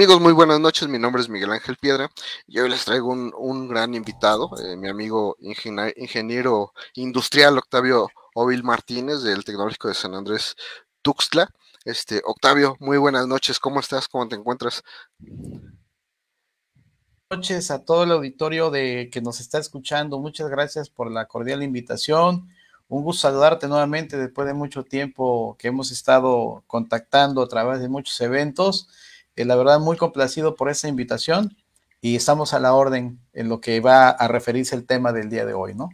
Amigos, muy buenas noches. Mi nombre es Miguel Ángel Piedra y hoy les traigo un, gran invitado, eh, mi amigo ingeniero, industrial Octavio Ovil Martínez del Tecnológico de San Andrés Tuxtla. Este, Octavio, muy buenas noches. ¿Cómo estás? ¿Cómo te encuentras? Buenas noches a todo el auditorio de que nos está escuchando. Muchas gracias por la cordial invitación. Un gusto saludarte nuevamente después de mucho tiempo que hemos estado contactando a través de muchos eventos eh, la verdad, muy complacido por esa invitación y estamos a la orden en lo que va a referirse el tema del día de hoy, ¿no?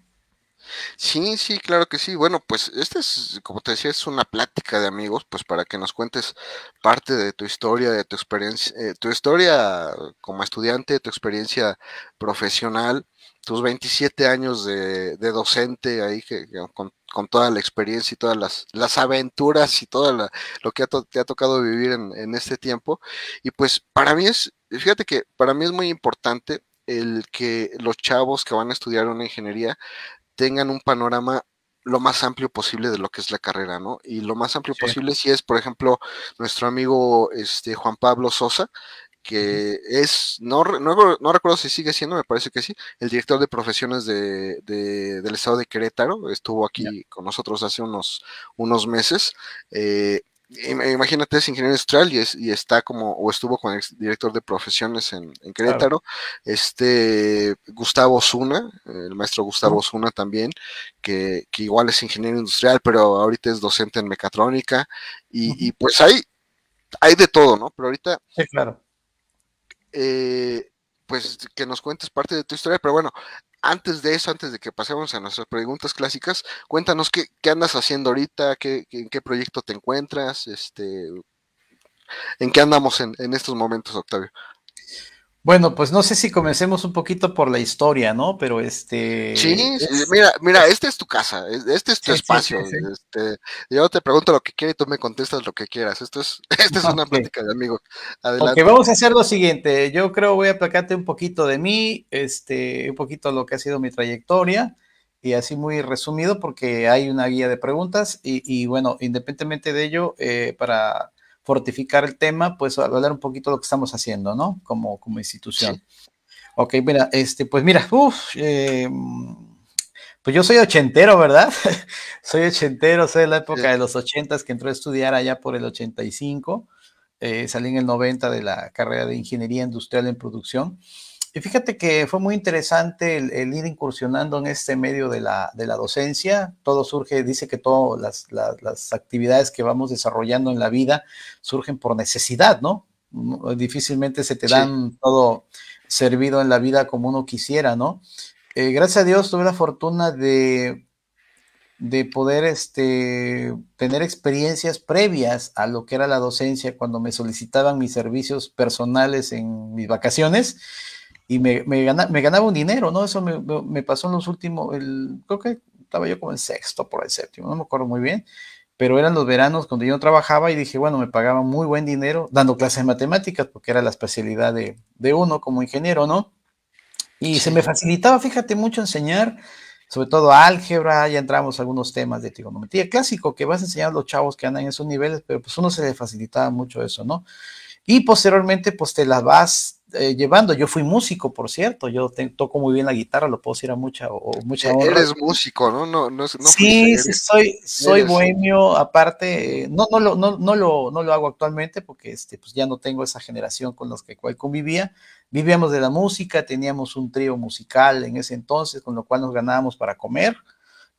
Sí, sí, claro que sí. Bueno, pues este es, como te decía, es una plática de amigos, pues para que nos cuentes parte de tu historia, de tu experiencia, eh, tu historia como estudiante, tu experiencia profesional, tus 27 años de, docente ahí que, que con con toda la experiencia y todas las, las aventuras y todo lo que te ha tocado vivir en, este tiempo. Y pues para mí es, fíjate que para mí es muy importante el que los chavos que van a estudiar una ingeniería tengan un panorama lo más amplio posible de lo que es la carrera, ¿no? Y lo más amplio posible si es, por ejemplo, nuestro amigo este, Juan Pablo Sosa, que es, no, no, recuerdo si sigue siendo, me parece que sí, el director de profesiones del estado de Querétaro, estuvo aquí con nosotros hace unos, unos meses. Eh, imagínate, es ingeniero industrial y, está como, o estuvo con el director de profesiones en, Querétaro, este Gustavo Zuna, el maestro Gustavo Zuna también, que, igual es ingeniero industrial, pero ahorita es docente en mecatrónica, y, pues hay, hay de todo, ¿no? Pero ahorita... Sí, claro eh, pues que nos cuentes parte de tu historia, pero bueno, antes de eso, antes de que pasemos a nuestras preguntas clásicas, cuéntanos qué, andas haciendo ahorita, qué, en qué proyecto te encuentras, este, en qué andamos en, en estos momentos, Octavio. Bueno, pues no sé si comencemos un poquito por la historia, ¿no? Pero este. Sí, eh, mira, mira, esta es tu casa, este es tu espacio. este, yo te pregunto lo que quieras y tú me contestas lo que quieras. Esto es, esta es una plática de amigos. Adelante. vamos a hacer lo siguiente. Yo creo voy a platicarte un poquito de mí, este, un poquito lo que ha sido mi trayectoria y así muy resumido porque hay una guía de preguntas y, bueno, independientemente de ello, eh, para fortificar el tema, pues hablar un poquito de lo que estamos haciendo, ¿no? Como, como institución. Ok, mira, este, pues mira, uff, em, pues yo soy ochentero, ¿verdad? soy ochentero, soy de la época de los ochentas que entró a estudiar allá por el 85, eh, salí en el 90 de la carrera de Ingeniería Industrial en Producción. Y fíjate que fue muy interesante el, ir incursionando en este medio de la, de la, docencia. Todo surge, dice que todas las, actividades que vamos desarrollando en la vida surgen por necesidad, ¿no? Difícilmente se te dan todo servido en la vida como uno quisiera, ¿no? Eh, gracias a Dios tuve la fortuna de, de poder este, tener experiencias previas a lo que era la docencia cuando me solicitaban mis servicios personales en mis vacaciones y me, ganaba, un dinero, ¿no? Eso me, pasó en los últimos, el, creo que estaba yo como en sexto, por el séptimo, no me acuerdo muy bien, pero eran los veranos cuando yo no trabajaba y dije, bueno, me pagaba muy buen dinero dando clases de matemáticas, porque era la especialidad de, uno como ingeniero, ¿no? Y se me facilitaba, fíjate, mucho enseñar, sobre todo álgebra, ya entramos algunos temas de trigonometría clásico que vas a enseñar a los chavos que andan en esos niveles, pero pues uno se le facilitaba mucho eso, ¿no? Y posteriormente, pues te las vas eh, llevando. Yo fui músico, por cierto, yo toco muy bien la guitarra, lo puedo decir a mucha, o, mucha Eres músico, ¿no? no, no, no sí, sí, soy, soy bohemio, aparte, no, no, lo, no, no, lo, no lo hago actualmente porque este, pues ya no tengo esa generación con los que cual convivía. Vivíamos de la música, teníamos un trío musical en ese entonces, con lo cual nos ganábamos para comer.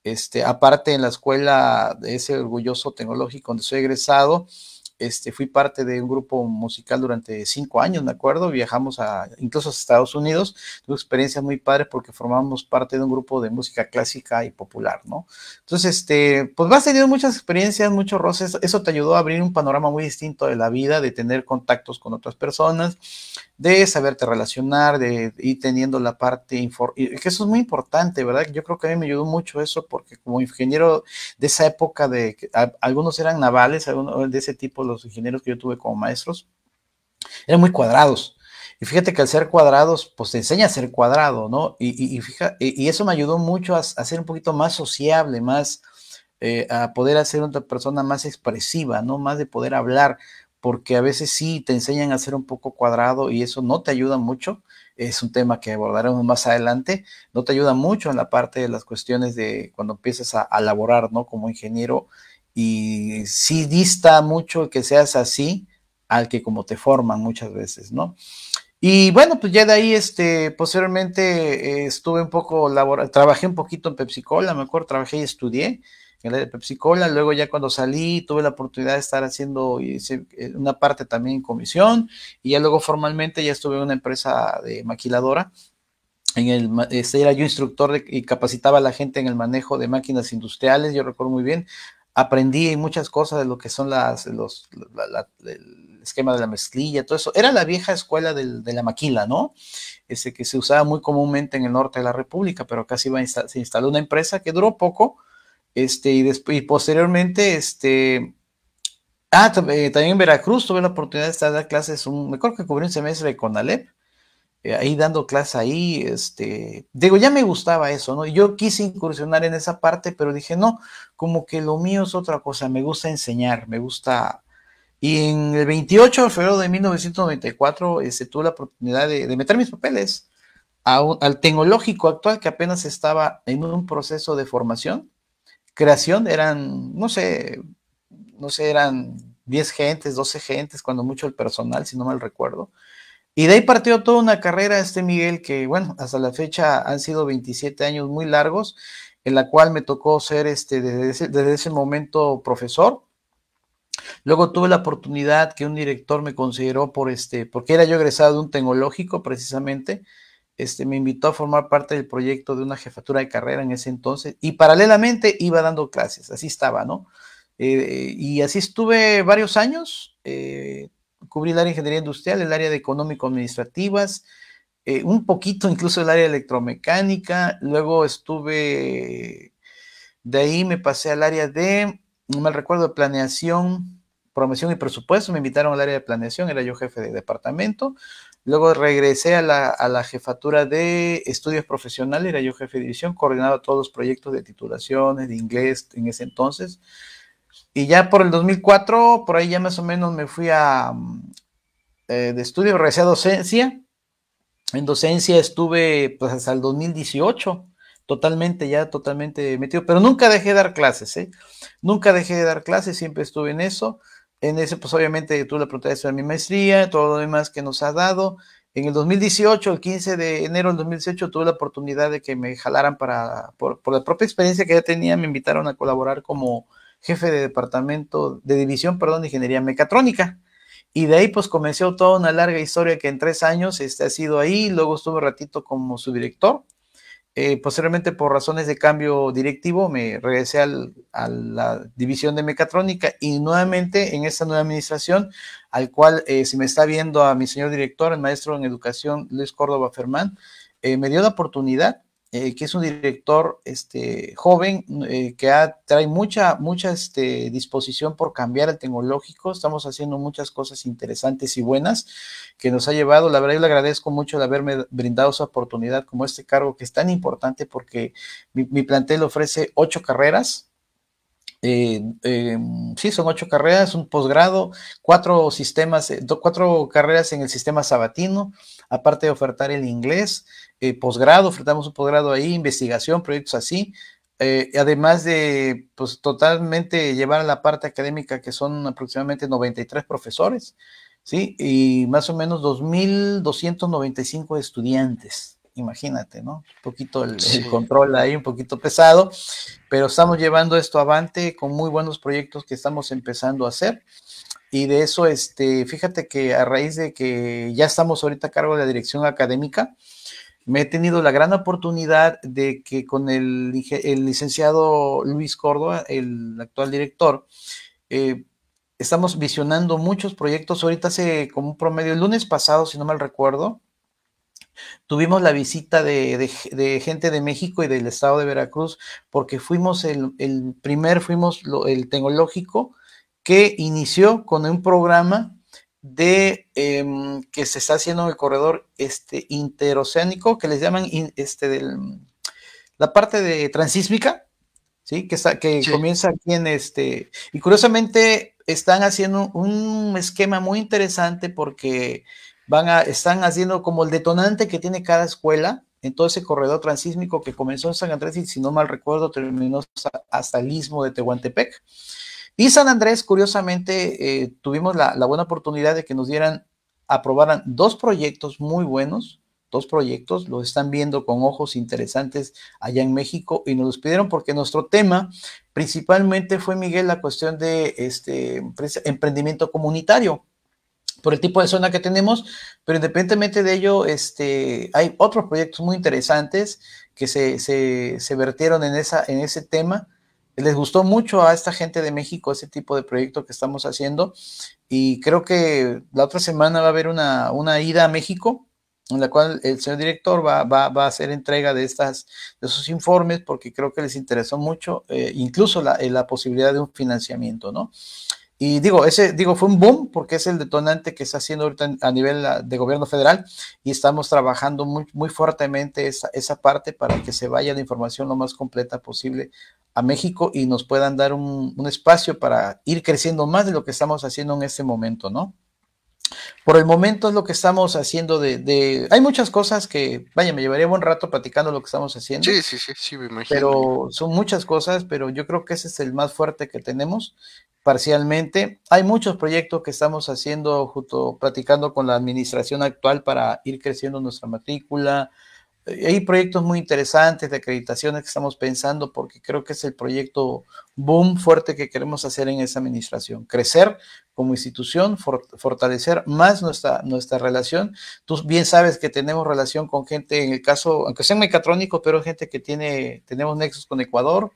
Este, aparte en la escuela de ese orgulloso tecnológico donde soy egresado, este, fui parte de un grupo musical durante cinco años, me acuerdo, viajamos a, incluso a Estados Unidos, tuve experiencias muy padres porque formamos parte de un grupo de música clásica y popular, ¿no? Entonces, este, pues vas teniendo muchas experiencias, muchos roces, eso te ayudó a abrir un panorama muy distinto de la vida, de tener contactos con otras personas, de saberte relacionar, de ir teniendo la parte, que eso es muy importante, ¿verdad? Yo creo que a mí me ayudó mucho eso porque como ingeniero de esa época de, algunos eran navales, algunos de ese tipo los ingenieros que yo tuve como maestros, eran muy cuadrados. Y fíjate que al ser cuadrados, pues te enseña a ser cuadrado, ¿no? Y, y, eso me ayudó mucho a, ser un poquito más sociable, más eh, a poder hacer una persona más expresiva, ¿no? Más de poder hablar, porque a veces sí te enseñan a ser un poco cuadrado y eso no te ayuda mucho. Es un tema que abordaremos más adelante. No te ayuda mucho en la parte de las cuestiones de cuando empiezas a, a laborar, ¿no? Como ingeniero, y sí dista mucho que seas así al que como te forman muchas veces, ¿no? Y bueno, pues ya de ahí, este, posteriormente eh, estuve un poco, labor trabajé un poquito en Pepsi Cola, me acuerdo, trabajé y estudié en la de Pepsi Cola, luego ya cuando salí tuve la oportunidad de estar haciendo eh, una parte también en comisión y ya luego formalmente ya estuve en una empresa de maquiladora en el, este, era yo instructor y capacitaba a la gente en el manejo de máquinas industriales, yo recuerdo muy bien, aprendí muchas cosas de lo que son las, los, esquema de la mezclilla, todo eso. Era la vieja escuela de la maquila, ¿no? Ese que se usaba muy comúnmente en el norte de la República, pero casi se, se instaló una empresa que duró poco, este, y, y posteriormente, este, ah, eh, también en Veracruz tuve la oportunidad de estar a dar clases, un, me acuerdo que cubrí un semestre con Alep, eh, ahí dando clase ahí, este, digo, ya me gustaba eso, ¿no? Yo quise incursionar en esa parte, pero dije, no, como que lo mío es otra cosa, me gusta enseñar, me gusta... Y en el 28 de febrero de 1994 se este, tuve la oportunidad de, meter mis papeles al tecnológico actual que apenas estaba en un proceso de formación, creación, eran, no sé, no sé, eran 10 gentes, 12 gentes, cuando mucho el personal, si no mal recuerdo y de ahí partió toda una carrera este Miguel que, bueno, hasta la fecha han sido 27 años muy largos, en la cual me tocó ser este, desde, ese, momento profesor. Luego tuve la oportunidad que un director me consideró por este, porque era yo egresado de un tecnológico precisamente, este, me invitó a formar parte del proyecto de una jefatura de carrera en ese entonces y paralelamente iba dando clases, así estaba, ¿no? Eh, y así estuve varios años, eh, cubrí el área de ingeniería industrial, el área de económico-administrativas, eh, un poquito incluso el área de electromecánica, luego estuve, de ahí me pasé al área de, no me recuerdo, planeación, promoción y presupuesto, me invitaron al área de planeación, era yo jefe de departamento, luego regresé a la, a la jefatura de estudios profesionales, era yo jefe de división, coordinaba todos los proyectos de titulaciones, de inglés en ese entonces, y ya por el 2004, por ahí ya más o menos me fui a eh, de estudio, regresé a docencia. En docencia estuve pues hasta el 2018, totalmente, ya totalmente metido, pero nunca dejé de dar clases, ¿eh? Nunca dejé de dar clases, siempre estuve en eso. En ese, pues obviamente tuve la oportunidad de hacer mi maestría, todo lo demás que nos ha dado. En el 2018, el 15 de enero del 2018, tuve la oportunidad de que me jalaran para, por la propia experiencia que ya tenía, me invitaron a colaborar como jefe de departamento, de división, perdón, de ingeniería mecatrónica. Y de ahí pues comenzó toda una larga historia que en tres años este, ha sido ahí, luego estuve un ratito como subdirector. Eh, posteriormente por razones de cambio directivo me regresé al, a la división de mecatrónica y nuevamente en esta nueva administración, al cual eh, si me está viendo a mi señor director, el maestro en educación Luis Córdoba Fermán, eh, me dio la oportunidad eh, que es un director este, joven eh, que ha, trae mucha, mucha este, disposición por cambiar el tecnológico. Estamos haciendo muchas cosas interesantes y buenas que nos ha llevado. La verdad, yo le agradezco mucho de haberme brindado esa oportunidad como este cargo que es tan importante porque mi, plantel ofrece ocho carreras. Eh, em, sí, son ocho carreras, un posgrado, cuatro sistemas, cuatro carreras en el sistema sabatino, aparte de ofertar el inglés, eh, posgrado, ofertamos un posgrado ahí, investigación, proyectos así, eh, además de pues totalmente llevar a la parte académica que son aproximadamente 93 profesores, ¿sí? Y más o menos 2.295 estudiantes, imagínate, ¿no? Un poquito el, el, control ahí, un poquito pesado, pero estamos llevando esto avante con muy buenos proyectos que estamos empezando a hacer. Y de eso, este, fíjate que a raíz de que ya estamos ahorita a cargo de la dirección académica, me he tenido la gran oportunidad de que con el, licenciado Luis Córdoba, el actual director, eh, estamos visionando muchos proyectos. Ahorita hace como un promedio, el lunes pasado, si no mal recuerdo, tuvimos la visita de, gente de México y del estado de Veracruz, porque fuimos el, primer, fuimos el tecnológico que inició con un programa de em, que se está haciendo en el corredor este, interoceánico, que les llaman este, del, la parte de transísmica, ¿sí? que, está, que comienza aquí en este, y curiosamente están haciendo un esquema muy interesante porque van a, están haciendo como el detonante que tiene cada escuela en todo ese corredor transísmico que comenzó en San Andrés y si no mal recuerdo terminó hasta el istmo de Tehuantepec. Y San Andrés, curiosamente, eh, tuvimos la, buena oportunidad de que nos dieran, aprobaran dos proyectos muy buenos, dos proyectos, los están viendo con ojos interesantes allá en México y nos los pidieron porque nuestro tema principalmente fue, Miguel, la cuestión de este emprendimiento comunitario por el tipo de zona que tenemos, pero independientemente de ello, este, hay otros proyectos muy interesantes que se, se, se vertieron en, esa, en ese tema les gustó mucho a esta gente de México ese tipo de proyecto que estamos haciendo y creo que la otra semana va a haber una, ida a México en la cual el señor director va, va, va, a hacer entrega de estas de esos informes porque creo que les interesó mucho eh, incluso la, eh, la, posibilidad de un financiamiento, ¿no? Y digo, ese digo, fue un boom porque es el detonante que está haciendo ahorita a nivel ah, de gobierno federal y estamos trabajando muy, muy fuertemente esa, esa parte para que se vaya la información lo más completa posible a México y nos puedan dar un, espacio para ir creciendo más de lo que estamos haciendo en este momento, ¿no? Por el momento es lo que estamos haciendo de, de, hay muchas cosas que, vaya, me llevaría buen rato platicando lo que estamos haciendo. Sí, sí, sí, sí, me imagino. Pero son muchas cosas, pero yo creo que ese es el más fuerte que tenemos parcialmente. Hay muchos proyectos que estamos haciendo junto, platicando con la administración actual para ir creciendo nuestra matrícula. Eh, hay proyectos muy interesantes de acreditaciones que estamos pensando porque creo que es el proyecto boom fuerte que queremos hacer en esa administración. Crecer como institución, fortalecer más nuestra, nuestra relación. Tú bien sabes que tenemos relación con gente, en el caso, aunque sea Mecatrónico... pero gente que tiene, tenemos nexos con Ecuador,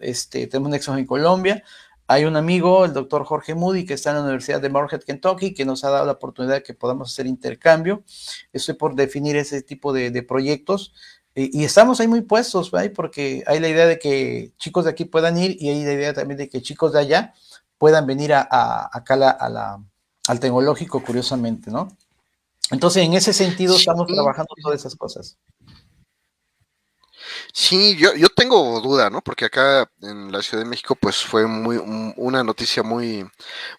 este, tenemos nexos en Colombia, hay un amigo, el doctor Jorge Moody, que está en la Universidad de Morehead, Kentucky, que nos ha dado la oportunidad de que podamos hacer intercambio. Estoy por definir ese tipo de, proyectos. Y, estamos ahí muy puestos, porque hay la idea de que chicos de aquí puedan ir y hay la idea también de que chicos de allá puedan venir a, acá al tecnológico, curiosamente, ¿no? Entonces, en ese sentido, estamos trabajando todas esas cosas. Sí, yo, yo tengo duda, ¿no? Porque acá en la Ciudad de México, pues fue muy una noticia muy,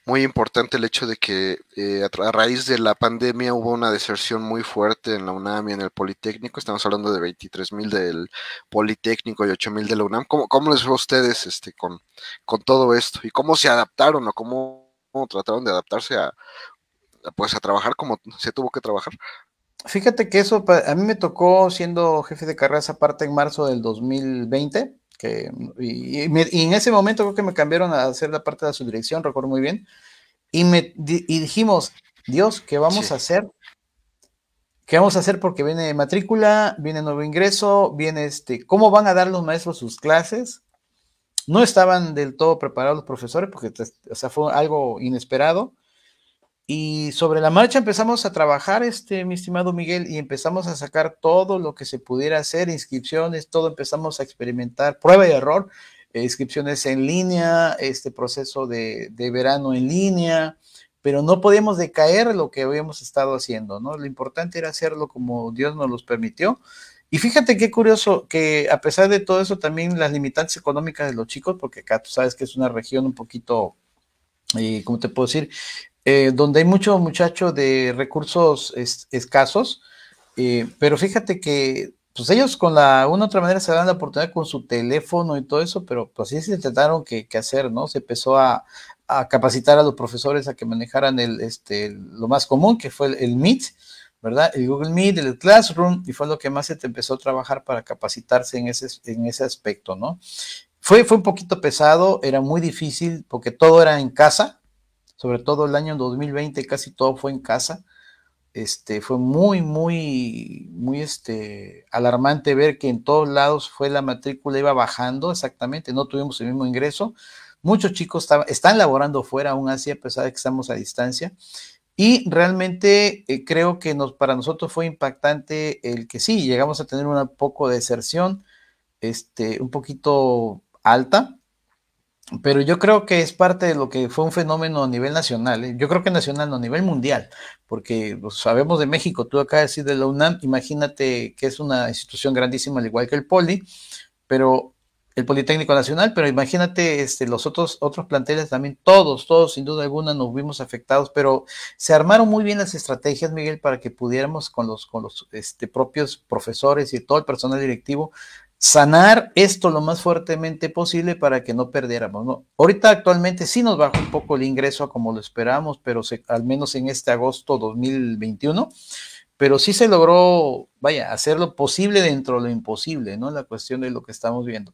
muy importante el hecho de que eh, a, raíz de la pandemia hubo una deserción muy fuerte en la UNAM y en el Politécnico. Estamos hablando de 23.000 mil del Politécnico y 8 mil de la UNAM. ¿Cómo, ¿Cómo, les fue a ustedes este, con, con todo esto? ¿Y cómo se adaptaron o cómo, trataron de adaptarse a, pues, a trabajar como se tuvo que trabajar? Fíjate que eso a mí me tocó siendo jefe de carrera esa parte en marzo del 2020, mm, y, en ese momento creo que me cambiaron a hacer la parte de la subdirección, recuerdo muy bien, y, me, dijimos, Dios, ¿qué vamos a hacer? ¿Qué vamos a hacer? Porque viene matrícula, viene nuevo ingreso, viene este, ¿cómo van a dar los maestros sus clases? No estaban del todo preparados los profesores porque pues, o sea, fue algo inesperado. Y sobre la marcha empezamos a trabajar, este, mi estimado Miguel, y empezamos a sacar todo lo que se pudiera hacer, inscripciones, todo empezamos a experimentar, prueba y error, inscripciones en línea, este proceso de, verano en línea, pero no podíamos decaer lo que habíamos estado haciendo, ¿no? Lo importante era hacerlo como Dios nos los permitió. Y fíjate qué curioso que a pesar de todo eso, también las limitantes económicas de los chicos, porque acá tú sabes que es una región un poquito, y eh, ¿cómo te puedo decir? Eh, donde hay muchos muchachos de recursos escasos, eh, pero fíjate que pues ellos con la una u otra manera se dan la oportunidad con su teléfono y todo eso, pero pues sí se trataron que, hacer, ¿no? Se empezó a, capacitar a los profesores a que manejaran el, este, lo más común, que fue el, Meet, ¿verdad? El Google Meet, el Classroom, y fue lo que más se empezó a trabajar para capacitarse en ese, en ese aspecto, ¿no? Fue, fue un poquito pesado, era muy difícil porque todo era en casa, sobre todo el año 2020 casi todo fue en casa. Este, fue muy, muy, muy este, alarmante ver que en todos lados fue la matrícula, iba bajando exactamente, no tuvimos el mismo ingreso. Muchos chicos están laborando fuera aún así, a pesar de que estamos a distancia. Y realmente eh, creo que nos, para nosotros fue impactante el que sí, llegamos a tener un poco de deserción, este, un poquito alta, pero yo creo que es parte de lo que fue un fenómeno a nivel nacional, ¿eh? yo creo que nacional, no, a nivel mundial, porque pues, sabemos de México, tú acá decís de la UNAM, imagínate que es una institución grandísima, al igual que el Poli, pero el Politécnico Nacional, pero imagínate este, los otros, otros planteles también, todos, todos sin duda alguna nos vimos afectados, pero se armaron muy bien las estrategias, Miguel, para que pudiéramos con los, con los este, propios profesores y todo el personal directivo sanar esto lo más fuertemente posible para que no perdiéramos. ¿no? Ahorita actualmente sí nos bajó un poco el ingreso como lo esperamos, pero al menos en este agosto 2021, pero sí se logró, vaya, hacer lo posible dentro de lo imposible, ¿no? La cuestión de lo que estamos viendo.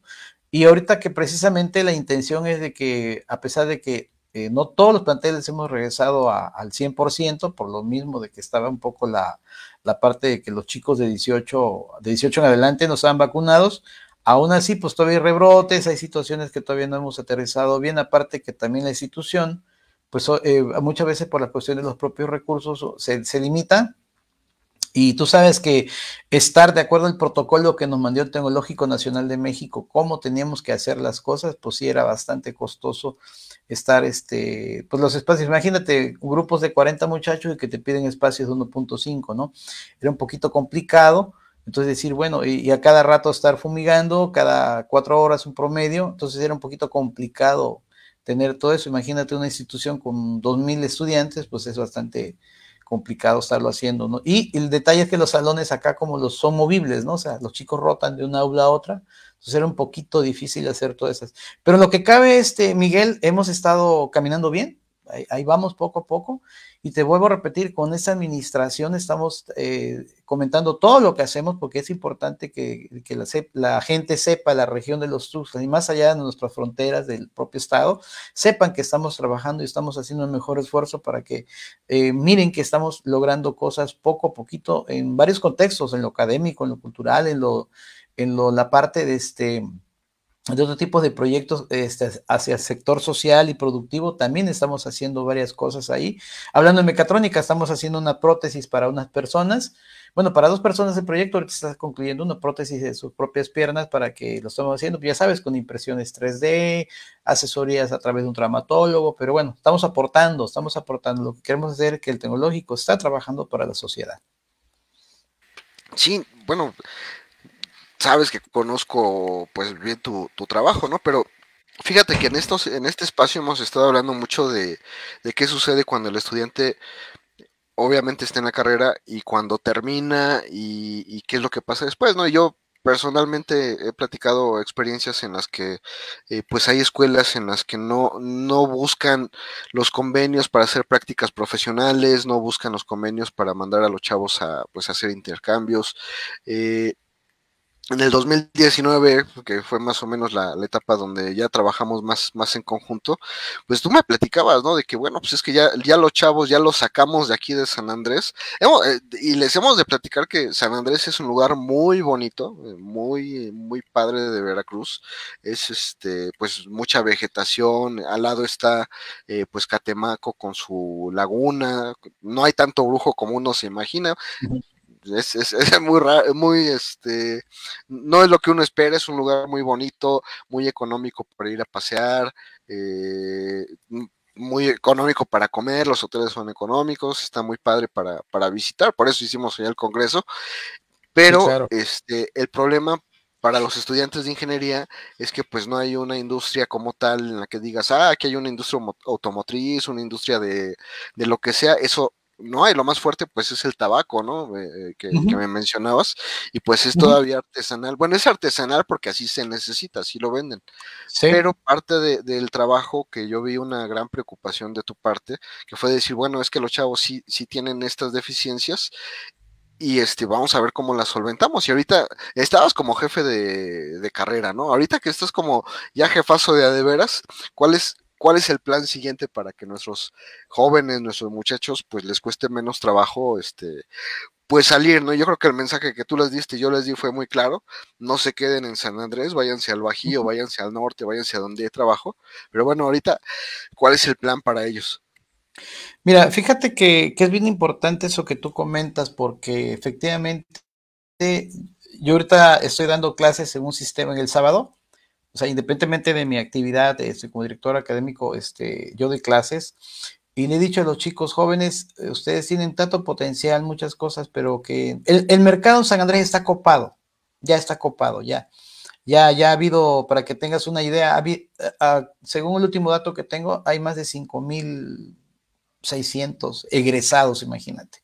Y ahorita que precisamente la intención es de que, a pesar de que eh, no todos los planteles hemos regresado al 100%, por lo mismo de que estaba un poco la, la parte de que los chicos de 18, de 18 en adelante no sean vacunados. Aún así, pues todavía hay rebrotes, hay situaciones que todavía no hemos aterrizado bien, aparte que también la institución, pues eh, muchas veces por la cuestión de los propios recursos se, se limita y tú sabes que estar de acuerdo al protocolo que nos mandó el Tecnológico Nacional de México, cómo teníamos que hacer las cosas, pues sí era bastante costoso estar este, pues los espacios. Imagínate grupos de 40 muchachos y que te piden espacios de 1.5, ¿no? Era un poquito complicado. Entonces decir, bueno, y, a cada rato estar fumigando, cada cuatro horas un promedio, entonces era un poquito complicado tener todo eso. Imagínate una institución con 2.000 estudiantes, pues es bastante complicado estarlo haciendo, ¿no? Y el detalle es que los salones acá como los son movibles, ¿no? O sea, los chicos rotan de una aula a otra, entonces era un poquito difícil hacer todas esas. Pero lo que cabe, este, Miguel, hemos estado caminando bien. Ahí, vamos poco a poco. Y te vuelvo a repetir, con esta administración estamos eh, comentando todo lo que hacemos porque es importante que, la, gente sepa, la región de los Tuxtlas y más allá de nuestras fronteras del propio estado, sepan que estamos trabajando y estamos haciendo el mejor esfuerzo para que eh, miren que estamos logrando cosas poco a poquito en varios contextos, en lo académico, en lo cultural, en lo en la parte de, este, de otro tipo de proyectos este, hacia el sector social y productivo, también estamos haciendo varias cosas ahí. Hablando de mecatrónica, estamos haciendo una prótesis para unas personas. Bueno, para dos personas el proyecto ahorita está concluyendo una prótesis de sus propias piernas para que lo estamos haciendo, ya sabes, con impresiones 3D, asesorías a través de un traumatólogo, pero bueno, estamos aportando, estamos aportando. Lo que queremos hacer que el tecnológico está trabajando para la sociedad. Sí, bueno, sabes que conozco pues bien tu, trabajo, ¿no? Pero Fíjate que en, estos, en este espacio hemos estado hablando mucho de, qué sucede cuando el estudiante obviamente está en la carrera y cuando termina y, qué es lo que pasa después, ¿no? Yo personalmente he platicado experiencias en las que eh, pues hay escuelas en las que no, no buscan los convenios para hacer prácticas profesionales, no buscan los convenios para mandar a los chavos a pues hacer intercambios. Eh, en el 2019, que fue más o menos la, etapa donde ya trabajamos más, más en conjunto, pues tú me platicabas, ¿no? De que, bueno, pues es que ya, los chavos, ya los sacamos de aquí de San Andrés. Eh, y les hemos de platicar que San Andrés es un lugar muy bonito, eh, muy, muy padre de Veracruz. Es, este, pues, mucha vegetación. Al lado está, eh, pues, Catemaco con su laguna. No hay tanto brujo como uno se imagina es, muy raro, muy este, no es lo que uno espera, es un lugar muy bonito, muy económico para ir a pasear, eh, muy económico para comer, los hoteles son económicos, está muy padre para, visitar, por eso hicimos allá el congreso, pero este, el problema para los estudiantes de ingeniería es que pues no hay una industria como tal en la que digas, ah, aquí hay una industria automotriz, una industria de lo que sea, eso no hay, lo más fuerte pues es el tabaco, ¿no? Eh, eh, que, me mencionabas, y pues es todavía artesanal. Bueno, es artesanal porque así se necesita, así lo venden. Pero parte del trabajo que yo vi una gran preocupación de tu parte, que fue decir, bueno, es que los chavos sí, tienen estas deficiencias y este, vamos a ver cómo las solventamos. Y ahorita estabas como jefe de, de, carrera, ¿no? Ahorita que estás como ya jefazo de a de veras, ¿cuál es cuál es el plan siguiente para que nuestros jóvenes, nuestros muchachos, pues les cueste menos trabajo, este, pues salir, ¿no? Yo creo que el mensaje que tú les diste yo les di fue muy claro. No se queden en San Andrés, váyanse al Bajío, váyanse al norte, váyanse a donde hay trabajo. Pero bueno, ahorita, ¿cuál es el plan para ellos? Mira, fíjate que, que es bien importante eso que tú comentas, porque efectivamente yo ahorita estoy dando clases en un sistema en el sábado, o sea, independientemente de mi actividad este, como director académico, este, yo doy clases y le he dicho a los chicos jóvenes, eh, ustedes tienen tanto potencial, muchas cosas, pero que el, mercado en San Andrés está copado, ya está copado, ya. Ya, ya ha habido, para que tengas una idea, según el último dato que tengo, hay más de 5.600 egresados, imagínate.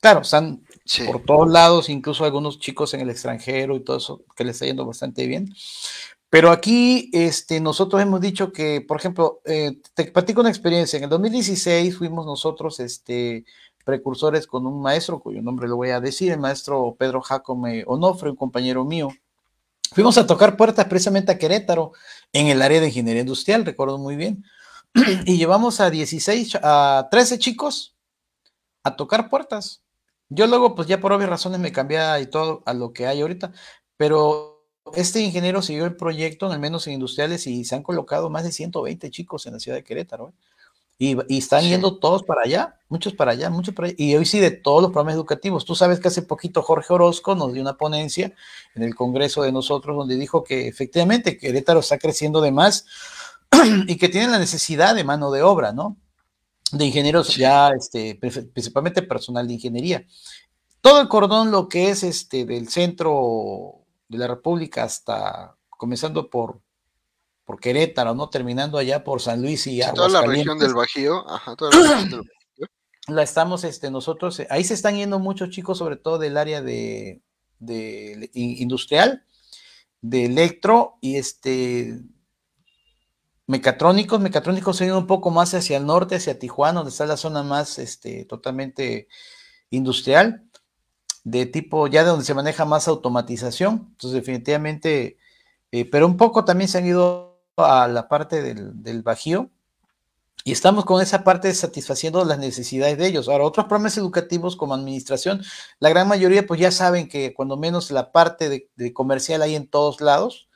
Claro, están por todos lados, incluso algunos chicos en el extranjero y todo eso, que les está yendo bastante bien. Pero aquí este, nosotros hemos dicho que, por ejemplo, eh, te platico una experiencia. En el 2016 fuimos nosotros este, precursores con un maestro, cuyo nombre lo voy a decir, el maestro Pedro Jacome Onofre, un compañero mío. Fuimos a tocar puertas precisamente a Querétaro, en el área de ingeniería industrial, recuerdo muy bien. Y llevamos a 16, a 13 chicos a tocar puertas. Yo luego, pues ya por obvias razones me cambié y todo a lo que hay ahorita, pero este ingeniero siguió el proyecto, al menos en industriales, y se han colocado más de 120 chicos en la ciudad de Querétaro. ¿eh? Y, están yendo todos para allá, muchos para allá, muchos para allá. Y hoy sí, de todos los programas educativos. Tú sabes que hace poquito Jorge Orozco nos dio una ponencia en el Congreso de nosotros, donde dijo que efectivamente Querétaro está creciendo de más y que tiene la necesidad de mano de obra, ¿no? De ingenieros ya, este, principalmente personal de ingeniería. Todo el cordón, lo que es este del centro de la República hasta comenzando por, por Querétaro, ¿no? Terminando allá por San Luis y allá Toda la región del Bajío, ajá, toda la región del Bajío. La estamos, este, nosotros, eh, ahí se están yendo muchos chicos, sobre todo del área de, de industrial, de electro y este mecatrónicos, mecatrónicos se ido un poco más hacia el norte, hacia Tijuana, donde está la zona más este, totalmente industrial de tipo ya de donde se maneja más automatización. Entonces, definitivamente, eh, pero un poco también se han ido a la parte del, del, bajío y estamos con esa parte satisfaciendo las necesidades de ellos. Ahora, otros programas educativos como administración, la gran mayoría pues ya saben que cuando menos la parte de comercial hay en todos lados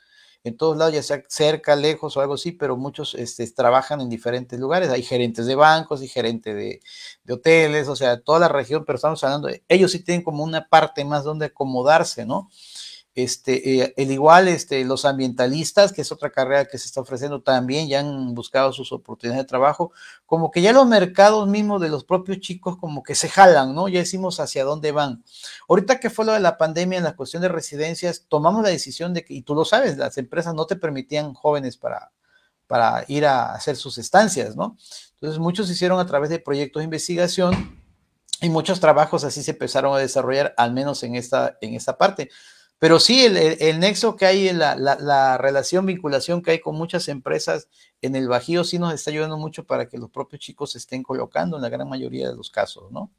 en todos lados, ya sea cerca, lejos o algo así, pero muchos este, trabajan en diferentes lugares. Hay gerentes de bancos y gerente de, hoteles, o sea, toda la región, pero estamos hablando, de, ellos sí tienen como una parte más donde acomodarse, ¿no? Este, eh, el igual, este, los ambientalistas, que es otra carrera que se está ofreciendo también, ya han buscado sus oportunidades de trabajo, como que ya los mercados mismos de los propios chicos como que se jalan, ¿no? Ya decimos hacia dónde van. Ahorita que fue lo de la pandemia en la cuestión de residencias, tomamos la decisión de que, y tú lo sabes, las empresas no te permitían jóvenes para, para ir a hacer sus estancias, ¿no? Entonces muchos hicieron a través de proyectos de investigación y muchos trabajos así se empezaron a desarrollar, al menos en esta, en esta parte. Pero sí, el, nexo que hay, la, relación, vinculación que hay con muchas empresas en el Bajío sí nos está ayudando mucho para que los propios chicos se estén colocando en la gran mayoría de los casos, ¿no?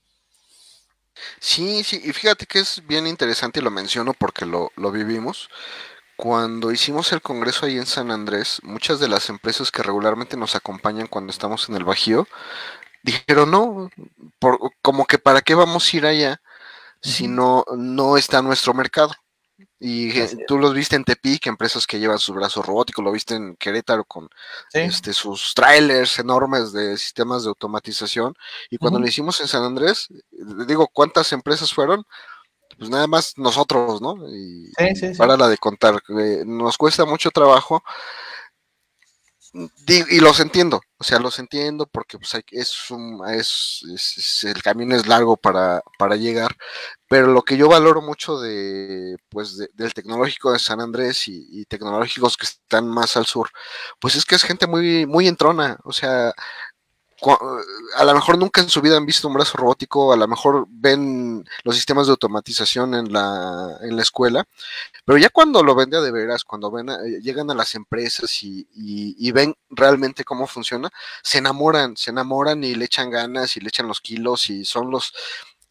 Sí, sí, y fíjate que es bien interesante y lo menciono porque lo, lo vivimos. Cuando hicimos el congreso ahí en San Andrés, muchas de las empresas que regularmente nos acompañan cuando estamos en el Bajío dijeron, no, como que para qué vamos a ir allá si no, no está nuestro mercado. Y tú los viste en Tepic, empresas que llevan sus brazos robóticos, lo viste en Querétaro con este, sus trailers enormes de sistemas de automatización. Y cuando lo hicimos en San Andrés, digo, ¿cuántas empresas fueron? Pues nada más nosotros, ¿no? Y para la de contar. nos cuesta mucho trabajo y los entiendo, o sea, los entiendo porque pues, es, un, es, el camino es largo para, llegar, pero lo que yo valoro mucho de, pues, del tecnológico de San Andrés y, tecnológicos que están más al sur, pues es que es gente muy, muy entrona, o sea, a lo mejor nunca en su vida han visto un brazo robótico, a lo mejor ven los sistemas de automatización en la, en la escuela, pero ya cuando lo ven de, veras, cuando ven eh, llegan a las empresas y, ven realmente cómo funciona, se enamoran, se enamoran y le echan ganas y le echan los kilos y son los,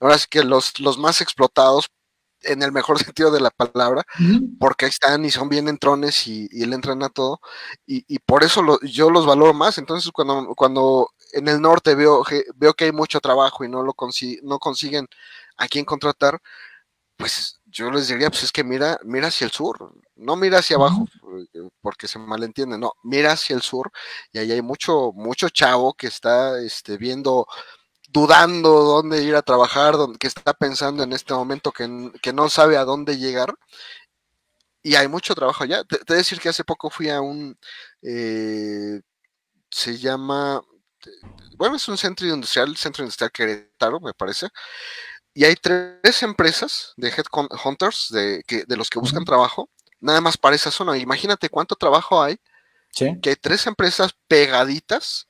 ahora sí que los, más explotados en el mejor sentido de la palabra, porque están y son bien entrones y, y le entran a todo, y, por eso yo los valoro más. Entonces, cuando, cuando en el norte veo, veo que hay mucho trabajo y no lo no consiguen a quién contratar, pues yo les diría, pues es que mira, mira hacia el sur, no mira hacia abajo, porque se malentiende, no, mira hacia el sur y ahí hay mucho, mucho chavo que está este, viendo, dudando dónde ir a trabajar, donde, que está pensando en este momento que, no sabe a dónde llegar. Y hay mucho trabajo allá. Te, te decir que hace poco fui a un, eh, se llama, bueno, es un centro industrial, centro industrial Querétaro, me parece. Y hay tres empresas de headhunters de, de los que buscan trabajo, nada más para esa zona. Imagínate cuánto trabajo hay, que hay tres empresas pegaditas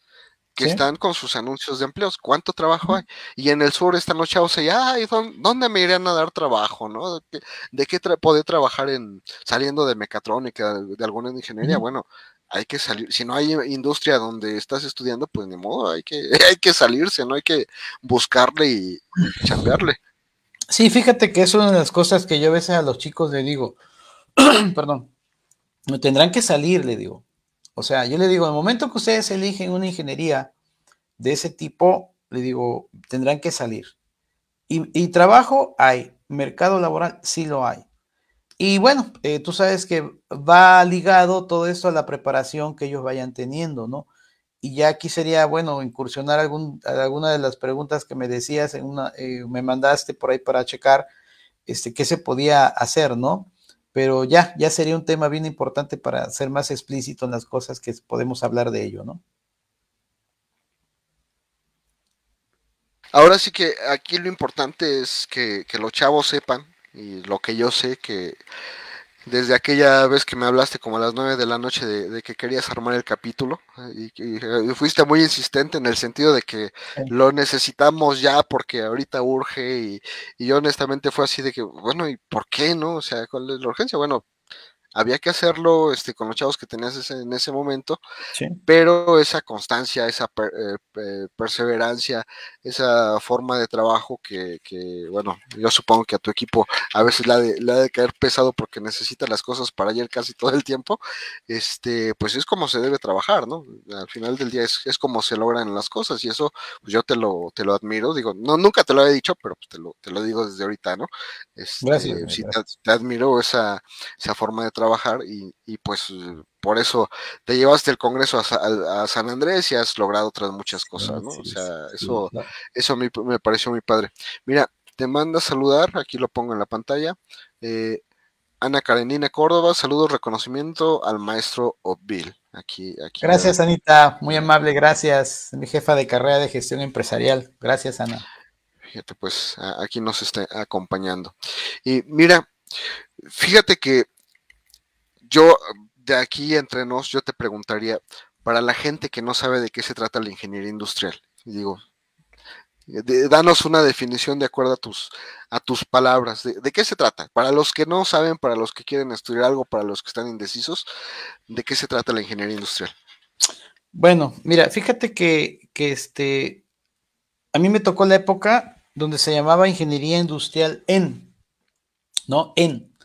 que están con sus anuncios de empleos. ¿Cuánto trabajo hay? Y en el sur esta noche, chavos sea, ay, ¿dónde me irían a dar trabajo? ¿no? ¿De qué, poder trabajar en saliendo de mecatrónica, de alguna ingeniería? Bueno, hay que salir, si no hay industria donde estás estudiando, pues ni modo, hay que, hay que salirse, ¿no? Hay que buscarle y chambearle. Sí, fíjate que es una de las cosas que yo a veces a los chicos le digo, perdón, no tendrán que salir, le digo. O sea, yo le digo, en el momento que ustedes eligen una ingeniería de ese tipo, le digo, tendrán que salir. Y, y trabajo hay, mercado laboral sí lo hay. Y bueno, eh, tú sabes que va ligado todo esto a la preparación que ellos vayan teniendo, ¿no? Y ya aquí sería, bueno, incursionar alguna de las preguntas que me decías, en una, eh, me mandaste por ahí para checar este, qué se podía hacer, ¿no? Pero ya, ya sería un tema bien importante para ser más explícito en las cosas que podemos hablar de ello, ¿no? Ahora sí que aquí lo importante es que los chavos sepan y lo que yo sé que desde aquella vez que me hablaste como a las nueve de la noche de, que querías armar el capítulo y, fuiste muy insistente en el sentido de que lo necesitamos ya porque ahorita urge y, y honestamente fue así de que, bueno, ¿y por qué no? O sea, ¿cuál es la urgencia? Bueno, había que hacerlo este, con los chavos que tenías en ese momento, pero esa constancia, esa eh, perseverancia, esa forma de trabajo que, bueno, yo supongo que a tu equipo a veces la de, la de caer pesado porque necesita las cosas para ayer casi todo el tiempo, este, pues es como se debe trabajar, ¿no? Al final del día es, es como se logran las cosas y eso pues yo te lo, te lo admiro, digo, no, nunca te lo había dicho, pero te, lo, te lo digo desde ahorita, ¿no? gracias. Este, sí, Te, admiro esa, esa forma de trabajo trabajar y, pues por eso te llevaste el Congreso a, San Andrés y has logrado otras muchas cosas, ¿no? O sea, eso, eso a me pareció muy padre. Mira, te manda saludar, aquí lo pongo en la pantalla. Eh, Ana Karenina Córdoba, saludos, reconocimiento al maestro Obil. Aquí, aquí. Gracias, Anita, muy amable, gracias. Mi jefa de carrera de gestión empresarial. Gracias, Ana. Fíjate, pues aquí nos está acompañando. Y mira, fíjate que yo de aquí entre nos, yo te preguntaría, para la gente que no sabe de qué se trata la ingeniería industrial, digo, danos una definición de acuerdo a tus, a tus palabras. De, de, qué se trata? Para los que no saben, para los que quieren estudiar algo, para los que están indecisos, ¿de qué se trata la ingeniería industrial? Bueno, mira, fíjate que, que este, a mí me tocó la época donde se llamaba ingeniería industrial en, ¿no? En.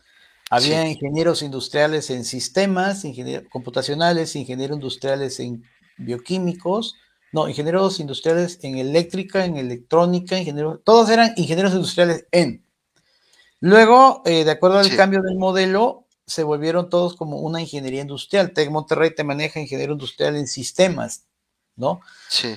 Había ingenieros industriales en sistemas, ingenieros computacionales, ingenieros industriales en bioquímicos, no, ingenieros industriales en eléctrica, en electrónica, ingenieros, todos eran ingenieros industriales en. Luego, eh, de acuerdo al cambio del modelo, se volvieron todos como una ingeniería industrial. Tec Monterrey te maneja ingeniero industrial en sistemas, ¿no? Sí.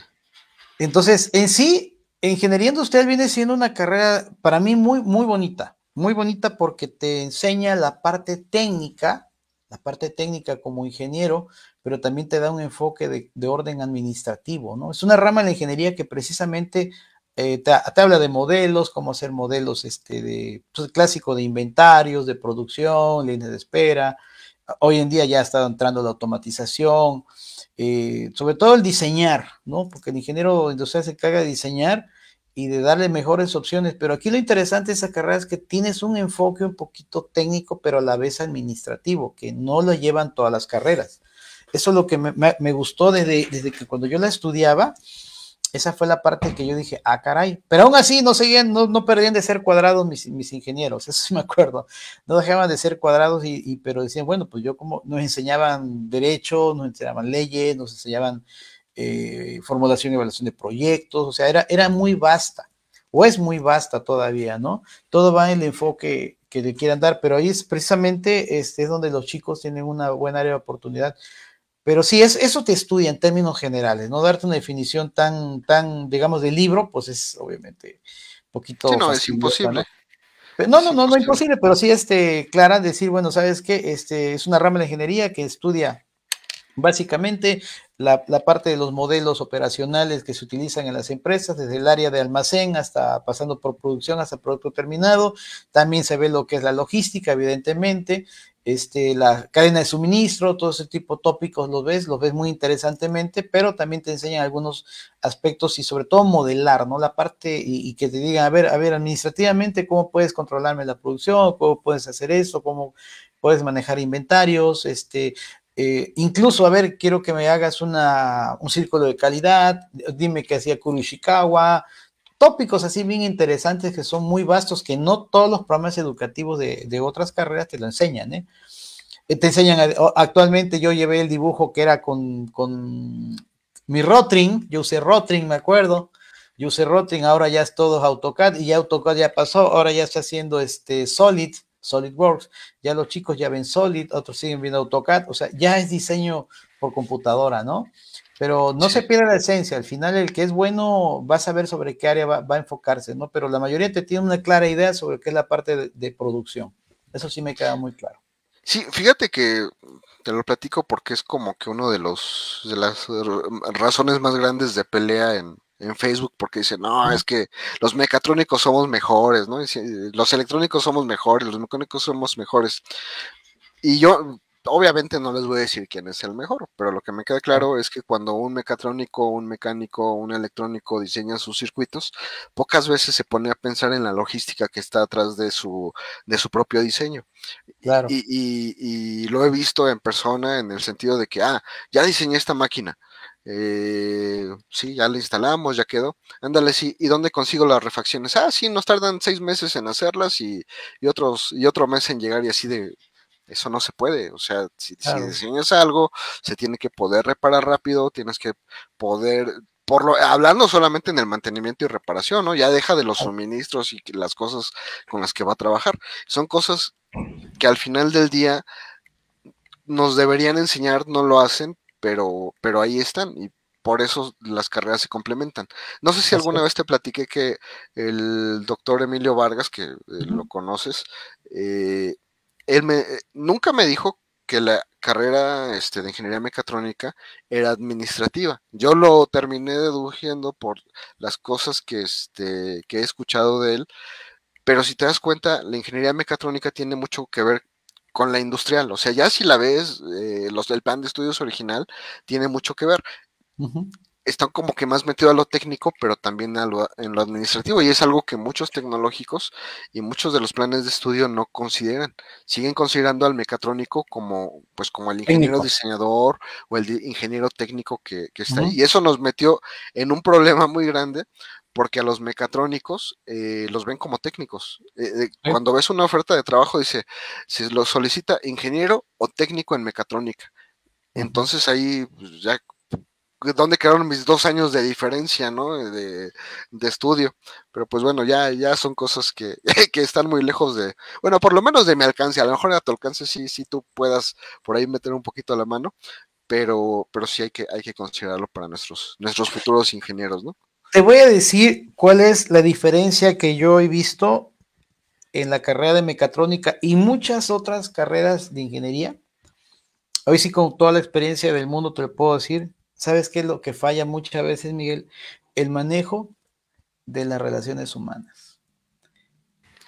Entonces, en sí, ingeniería industrial viene siendo una carrera para mí muy, muy bonita. Muy bonita porque te enseña la parte técnica, la parte técnica como ingeniero, pero también te da un enfoque de, orden administrativo, ¿no? Es una rama de la ingeniería que precisamente eh, te, habla de modelos, cómo hacer modelos este, de, pues, clásico de inventarios, de producción, líneas de espera. Hoy en día ya está entrando la automatización, eh, sobre todo el diseñar, ¿no? Porque el ingeniero industrial se encarga de diseñar y de darle mejores opciones. Pero aquí lo interesante de esa carrera es que tienes un enfoque un poquito técnico, pero a la vez administrativo, que no lo llevan todas las carreras. Eso es lo que me, me, gustó desde, desde que cuando yo la estudiaba, esa fue la parte que yo dije, ah, caray. Pero aún así no seguían, no, no perdían de ser cuadrados mis, mis, ingenieros, eso sí me acuerdo. No dejaban de ser cuadrados, y, y, pero decían, bueno, pues yo como nos enseñaban derecho, nos enseñaban leyes, nos enseñaban eh, formulación y evaluación de proyectos, o sea, era, era muy vasta, o es muy vasta todavía, ¿no? Todo va en el enfoque que le quieran dar, pero ahí es precisamente este, donde los chicos tienen una buena área de oportunidad. Pero sí, es, eso te estudia en términos generales, no darte una definición tan, tan, digamos, de libro, pues es obviamente un poquito. no, es imposible. ¿no? no, no, no, imposible, pero sí, este, Clara, decir, bueno, ¿sabes qué? Este, es una rama de ingeniería que estudia básicamente la, parte de los modelos operacionales que se utilizan en las empresas, desde el área de almacén hasta pasando por producción hasta producto terminado. También se ve lo que es la logística, evidentemente, este, la cadena de suministro, todo ese tipo de tópicos los ves, los ves muy interesantemente, pero también te enseñan algunos aspectos y sobre todo modelar, ¿no? La parte y, y que te digan, a ver, a ver, administrativamente, ¿cómo puedes controlarme la producción? ¿Cómo puedes hacer eso? ¿Cómo puedes manejar inventarios, este, eh, incluso, a ver, quiero que me hagas una, un círculo de calidad, dime qué hacía Kurushikawa, tópicos así bien interesantes que son muy vastos, que no todos los programas educativos de, otras carreras te lo enseñan. ¿eh? Eh, te enseñan, actualmente yo llevé el dibujo que era con, mi Rotring, yo usé Rotring, me acuerdo, yo usé Rotring, ahora ya es todo AutoCAD y ya AutoCAD ya pasó, ahora ya está haciendo este Solid SolidWorks, ya los chicos ya ven Solid, otros siguen viendo AutoCAD, o sea, ya es diseño por computadora, ¿no? Pero no se pierde la esencia, al final el que es bueno va a saber sobre qué área va, a enfocarse, ¿no? Pero la mayoría te tiene una clara idea sobre qué es la parte de, de producción, eso sí me queda muy claro. Sí, fíjate que te lo platico porque es como que uno de los de las razones más grandes de pelea en, en Facebook porque dicen, no, es que los mecatrónicos somos mejores, ¿no? Los electrónicos somos mejores, los mecánicos somos mejores. Y yo, obviamente no les voy a decir quién es el mejor, pero lo que me queda claro es que cuando un mecatrónico, un mecánico, un electrónico diseña sus circuitos, pocas veces se pone a pensar en la logística que está atrás de su, de su propio diseño. Y, y lo he visto en persona en el sentido de que, ah, ya diseñé esta máquina, eh, sí, ya la instalamos, ya quedó. Ándale, sí. ¿Y dónde consigo las refacciones? Ah, sí, nos tardan seis meses en hacerlas y, otros, y otro mes en llegar y así de... Eso no se puede, o sea, si, enseñas algo, se tiene que poder reparar rápido, tienes que poder por lo, hablando solamente en el mantenimiento y reparación, ¿no? Ya deja de los suministros y las cosas con las que va a trabajar. Son cosas que al final del día nos deberían enseñar, no lo hacen pero, ahí están y por eso las carreras se complementan. No sé si alguna vez te platiqué que el doctor Emilio Vargas, que eh, lo conoces, eh, él me, eh, nunca me dijo que la carrera este, de ingeniería mecatrónica era administrativa. Yo lo terminé deduciendo por las cosas que, este, que he escuchado de él, pero si te das cuenta, la ingeniería mecatrónica tiene mucho que ver con la industrial. O sea, ya si la ves, eh, los del plan de estudios original tiene mucho que ver. Están como que más metido a lo técnico, pero también en lo administrativo. Y es algo que muchos tecnológicos y muchos de los planes de estudio no consideran. Siguen considerando al mecatrónico como, pues, como el ingeniero diseñador o el ingeniero técnico que, está ahí. Y eso nos metió en un problema muy grande porque a los mecatrónicos eh, los ven como técnicos. Eh, cuando ves una oferta de trabajo dice, si lo solicita ingeniero o técnico en mecatrónica. Entonces ahí pues, ya, ¿dónde quedaron mis dos años de diferencia, ¿no? Eh, de, estudio. Pero pues bueno, ya, ya son cosas que, están muy lejos de, bueno, por lo menos de mi alcance. A lo mejor a tu alcance sí, sí tú puedas por ahí meter un poquito la mano. Pero, pero sí hay que, hay que considerarlo para nuestros, nuestros futuros ingenieros, ¿no? te voy a decir cuál es la diferencia que yo he visto en la carrera de mecatrónica y muchas otras carreras de ingeniería. Hoy sí, con toda la experiencia del mundo, te lo puedo decir. ¿Sabes qué es lo que falla muchas veces, Miguel? El manejo de las relaciones humanas.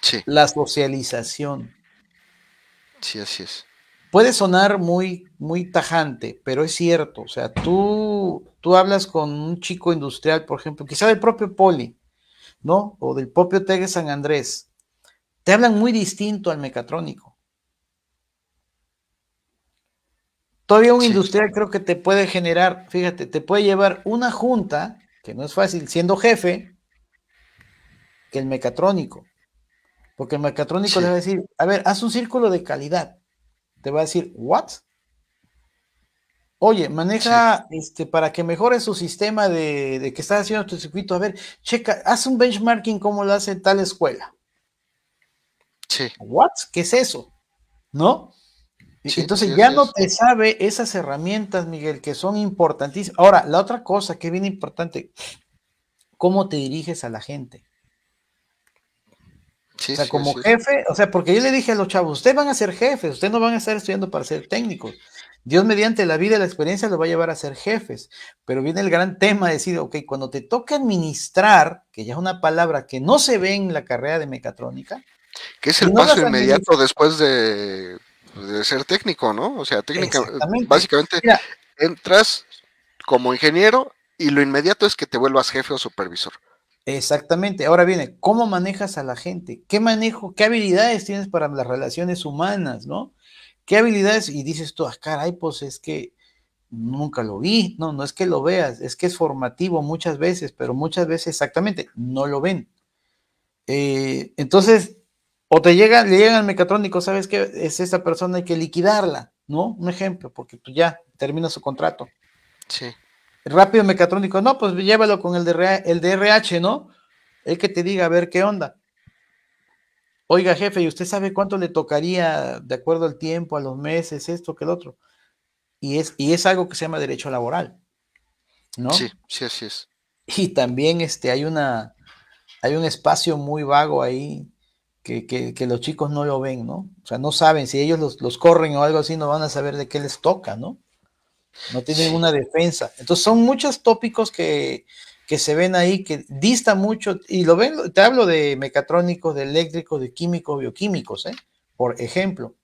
Sí. La socialización. Sí, así es puede sonar muy, muy tajante, pero es cierto. O sea, tú, tú hablas con un chico industrial, por ejemplo, quizá del propio Poli, ¿no? O del propio Tegue San Andrés. Te hablan muy distinto al mecatrónico. Todavía un industrial creo que te puede generar, fíjate, te puede llevar una junta, que no es fácil, siendo jefe, que el mecatrónico. Porque el mecatrónico le va a decir, a ver, haz un círculo de calidad va a decir, ¿what? Oye, maneja este para que mejore su sistema de, de, que estás haciendo tu circuito. A ver, checa, haz un benchmarking como lo hace tal escuela. Sí. ¿What? ¿Qué es eso? ¿No? E, entonces ya no te sabe esas herramientas, Miguel, que son importantísimas. Ahora, la otra cosa que viene importante, ¿cómo te diriges a la gente? o sea, como jefe, o sea, porque yo le dije a los chavos, ustedes van a ser jefes, ustedes no van a estar estudiando para ser técnicos. Dios mediante la vida y la experiencia los va a llevar a ser jefes. Pero viene el gran tema de decir, ok, cuando te toca administrar, que ya es una palabra que no se ve en la carrera de mecatrónica. Que es el paso inmediato después de, ser técnico, ¿no? O sea, técnica, básicamente entras como ingeniero y lo inmediato es que te vuelvas jefe o supervisor. Exactamente. Ahora viene, ¿cómo manejas a la gente? ¿Qué manejo, qué habilidades tienes para las relaciones humanas, no? ¿Qué habilidades? Y dices tú, ah, caray, pues es que nunca lo vi. No, no es que lo veas, es que es formativo muchas veces, pero muchas veces exactamente no lo ven. Eh, entonces, o te llega, le llegan al mecatrónico, ¿sabes qué? Es esa persona, hay que liquidarla, ¿no? Un ejemplo, porque tú pues, ya termina su contrato. Sí rápido mecatrónico, no, pues llévalo con el, el DRH, ¿no? El que te diga a ver qué onda. Oiga, jefe, ¿y usted sabe cuánto le tocaría de acuerdo al tiempo, a los meses, esto, que el otro? Y es, y es algo que se llama derecho laboral, ¿no? Sí, sí, así es. Y también este, hay, una, hay un espacio muy vago ahí que, que, que los chicos no lo ven, ¿no? O sea, no saben, si ellos los, los corren o algo así, no van a saber de qué les toca, ¿no? no tiene ninguna defensa. Entonces son muchos tópicos que, que se ven ahí, que dista mucho, y lo ven, te hablo de mecatrónicos, de eléctricos, de químicos, bioquímicos, ¿eh? por ejemplo,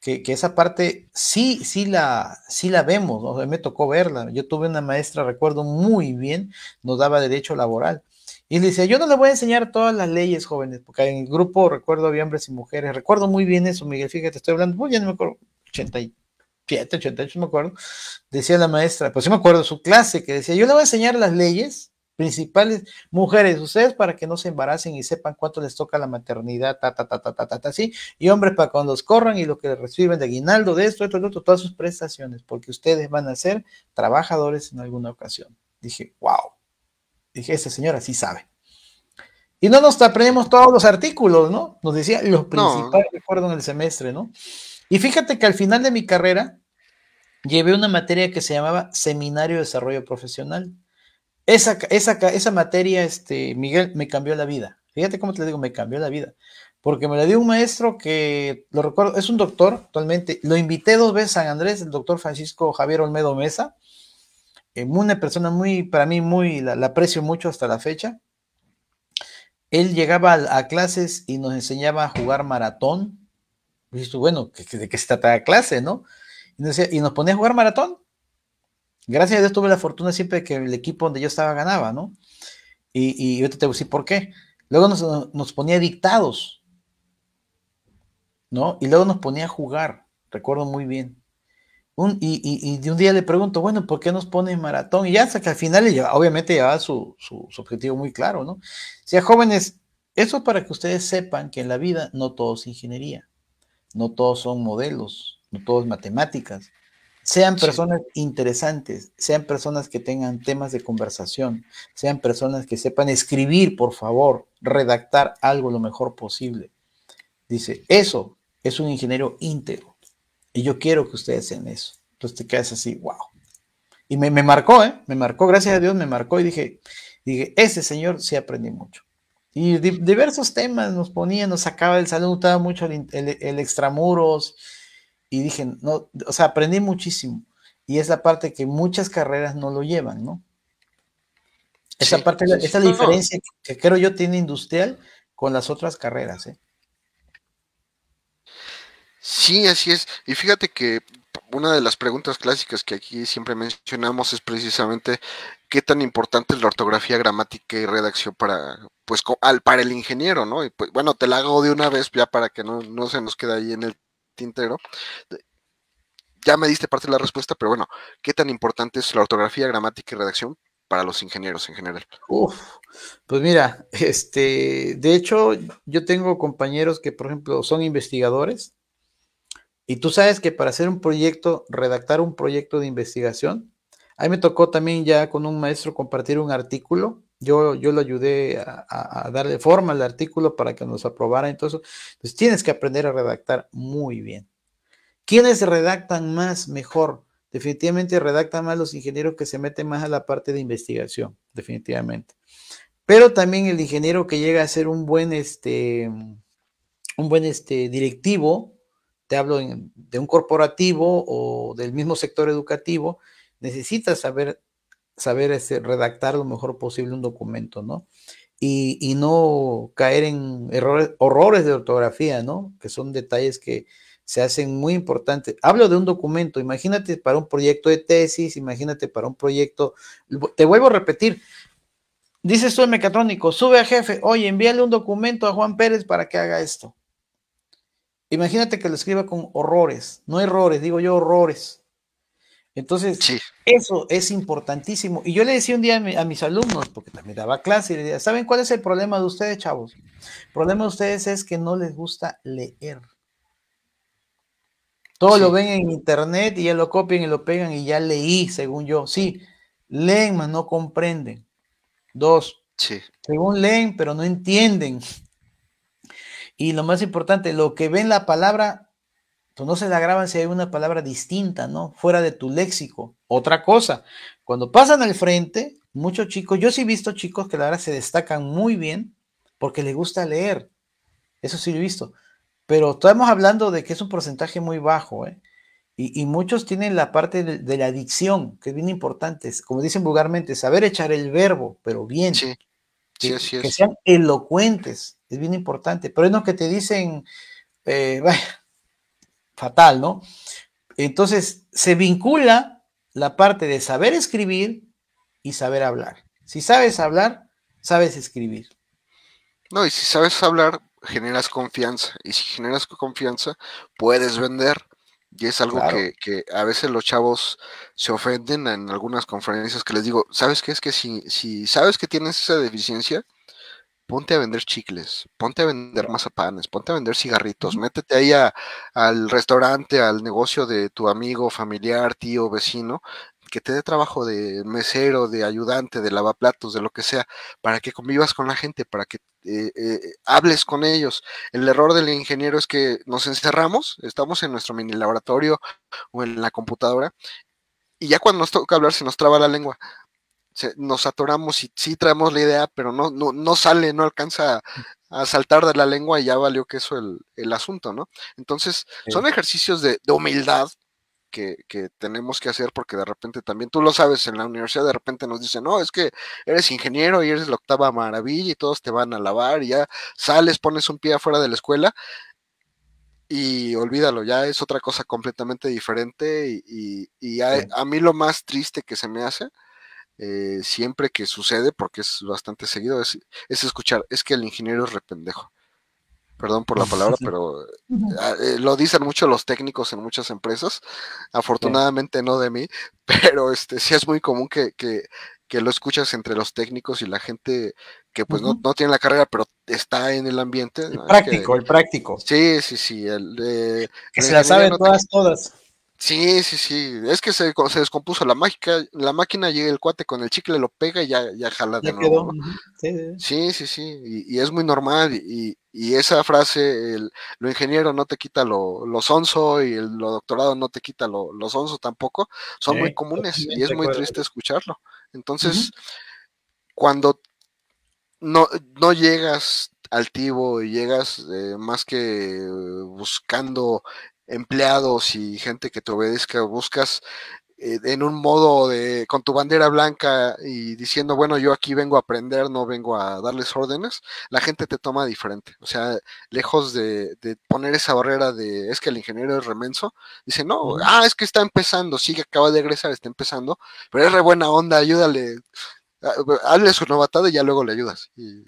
que, esa parte sí, sí la, sí la vemos, me tocó verla, yo tuve una maestra, recuerdo muy bien, nos daba derecho laboral, y le decía, yo no le voy a enseñar todas las leyes, jóvenes, porque en el grupo, recuerdo, había hombres y mujeres, recuerdo muy bien eso, Miguel, fíjate, estoy hablando, muy pues, bien, no me acuerdo, 80 y 88, me acuerdo, decía la maestra, pues yo me acuerdo su clase que decía, yo le voy a enseñar las leyes principales, mujeres, ustedes para que no se embaracen y sepan cuánto les toca la maternidad, ta, ta, ta, ta, ta, ta, ta y hombres para cuando los corran y lo que les reciben de aguinaldo, de esto, de esto, de todas sus prestaciones, porque ustedes van a ser trabajadores en alguna ocasión. Dije, wow. Dije, esa señora sí sabe. Y no nos aprendemos todos los artículos, ¿no? Nos decía los principales, recuerdo, en el semestre, ¿no? Y fíjate que al final de mi carrera llevé una materia que se llamaba Seminario de Desarrollo Profesional. Esa, esa materia, este, Miguel, me cambió la vida. Fíjate cómo te digo, me cambió la vida. Porque me la dio un maestro que, lo recuerdo, es un doctor actualmente. Lo invité dos veces a San Andrés, el doctor Francisco Javier Olmedo Mesa. Eh, una persona muy, para mí, muy, la, aprecio mucho hasta la fecha. Él llegaba a clases y nos enseñaba a jugar maratón, bueno, ¿de qué se trata clase, no? Y nos, ponía a jugar maratón. Gracias a Dios tuve la fortuna siempre que el equipo donde yo estaba ganaba, ¿no? Y, yo te voy a decir por qué. Luego nos, ponía dictados, ¿no? Y luego nos ponía a jugar, recuerdo muy bien. y, de un día le pregunto, bueno, ¿por qué nos ponen maratón? Y ya hasta que al final, obviamente, llevaba su, su, su, objetivo muy claro, ¿no? O sea, jóvenes, eso para que ustedes sepan que en la vida no todo es ingeniería no todos son modelos, no todos matemáticas. Sean personas interesantes, sean personas que tengan temas de conversación, sean personas que sepan escribir, por favor, redactar algo lo mejor posible. Dice, eso es un ingeniero íntegro. Y yo quiero que ustedes sean eso. Entonces te quedas así, wow. Y me, marcó, ¿eh? Me marcó, gracias a Dios me marcó y dije, dije, ese señor sí aprendí mucho. Y diversos temas nos ponían, nos sacaba el salón, estaba mucho el, extramuros. Y dije, no, o sea, aprendí muchísimo. Y es la parte que muchas carreras no lo llevan, ¿no? Esa parte, esa diferencia que creo yo tiene industrial con las otras carreras, ¿eh? Sí, así es. Y fíjate que una de las preguntas clásicas que aquí siempre mencionamos es precisamente qué tan importante es la ortografía, gramática y redacción para, pues, al, para el ingeniero, ¿no? Y pues, bueno, te la hago de una vez ya para que no, no se nos quede ahí en el tintero. Ya me diste parte de la respuesta, pero bueno, ¿qué tan importante es la ortografía, gramática y redacción para los ingenieros en general? Uf, pues mira, este, de hecho, yo tengo compañeros que, por ejemplo, son investigadores y tú sabes que para hacer un proyecto, redactar un proyecto de investigación, ahí me tocó también ya con un maestro compartir un artículo. Yo, yo lo ayudé a, darle forma al artículo para que nos aprobara. Entonces, tienes que aprender a redactar muy bien. ¿Quiénes redactan más mejor? Definitivamente redactan más los ingenieros que se meten más a la parte de investigación, definitivamente. Pero también el ingeniero que llega a ser un buen, este, un buen este, directivo, te hablo de un corporativo o del mismo sector educativo, necesitas saber, saber este, redactar lo mejor posible un documento, ¿no? Y, no caer en errores, horrores de ortografía, ¿no? Que son detalles que se hacen muy importantes. Hablo de un documento, imagínate para un proyecto de tesis, imagínate para un proyecto, te vuelvo a repetir, dices tú mecatrónico, sube a jefe, oye, envíale un documento a Juan Pérez para que haga esto. Imagínate que lo escriba con horrores, no errores, digo yo horrores. Entonces, eso es importantísimo. Y yo le decía un día a, mis alumnos, porque también daba clase, y decía, ¿saben cuál es el problema de ustedes, chavos? El problema de ustedes es que no les gusta leer. Todo lo ven en internet y ya lo copian y lo pegan y ya leí, según yo. Sí, leen, mas no comprenden. Dos, según leen, pero no entienden. Y lo más importante, lo que ven la palabra, pues, no se la graban si hay una palabra distinta, ¿no? Fuera de tu léxico. Otra cosa, cuando pasan al frente, muchos chicos, yo sí he visto chicos que la verdad se destacan muy bien porque les gusta leer. Eso sí lo he visto. Pero estamos hablando de que es un porcentaje muy bajo, ¿eh? Y, muchos tienen la parte de, la dicción, que es bien importante, como dicen vulgarmente, saber echar el verbo, pero bien. Sí, que sean elocuentes. Es bien importante. Pero es lo que te dicen, eh, fatal, ¿no? Entonces, se vincula la parte de saber escribir y saber hablar. Si sabes hablar, sabes escribir. No, y si sabes hablar, generas confianza. Y si generas confianza, puedes vender. Y es algo que, a veces los chavos se ofenden en algunas conferencias que les digo, ¿sabes qué? Es que si, si sabes que tienes esa deficiencia, ponte a vender chicles, ponte a vender mazapanes, ponte a vender cigarritos, métete ahí al restaurante, al negocio de tu amigo, familiar, tío, vecino, que te dé trabajo de mesero, de ayudante, de lavaplatos, de lo que sea, para que convivas con la gente, para que eh, eh, hables con ellos. El error del ingeniero es que nos encerramos, estamos en nuestro mini laboratorio o en la computadora, y ya cuando nos toca hablar se nos traba la lengua nos atoramos y sí traemos la idea, pero no, no, no sale, no alcanza mm. a, saltar de la lengua y ya valió que eso el, el asunto, ¿no? Entonces, son ejercicios de, humildad que, tenemos que hacer porque de repente también, tú lo sabes, en la universidad de repente nos dicen, no, es que eres ingeniero y eres la octava maravilla y todos te van a lavar y ya sales, pones un pie afuera de la escuela y olvídalo, ya es otra cosa completamente diferente y, a, mí lo más triste que se me hace eh, siempre que sucede, porque es bastante seguido, es, escuchar, es que el ingeniero es rependejo. Perdón por la palabra, pero ah, eh, lo dicen mucho los técnicos en muchas empresas. Afortunadamente no de mí, pero este sí es muy común que, que, lo escuchas entre los técnicos y la gente que pues no, tiene la carrera, pero está en el ambiente. El práctico, el práctico. Sí, sí, sí. El, que se la saben todas, todas. Sí, sí, sí. Es que se, descompuso la mágica, la máquina, llega el cuate con el chicle, lo pega y ya, ya jala de nuevo. Sí, sí, sí. Y, es muy normal. Y, esa frase, el, lo ingeniero no te quita lo, sonso y el, lo doctorado no te quita lo, lo tampoco, son muy comunes y es muy triste escucharlo. Entonces, cuando no, no llegas altivo y llegas eh, más que eh, buscando empleados y gente que te obedezca, buscas eh, en un modo de con tu bandera blanca y diciendo, bueno, yo aquí vengo a aprender, no vengo a darles órdenes, la gente te toma diferente. O sea, lejos de, poner esa barrera de es que el ingeniero es remenso, dice, no, ah, es que está empezando, sí, que acaba de egresar, está empezando, pero es re buena onda, ayúdale, ah, hazle su novatada y ya luego le ayudas. Y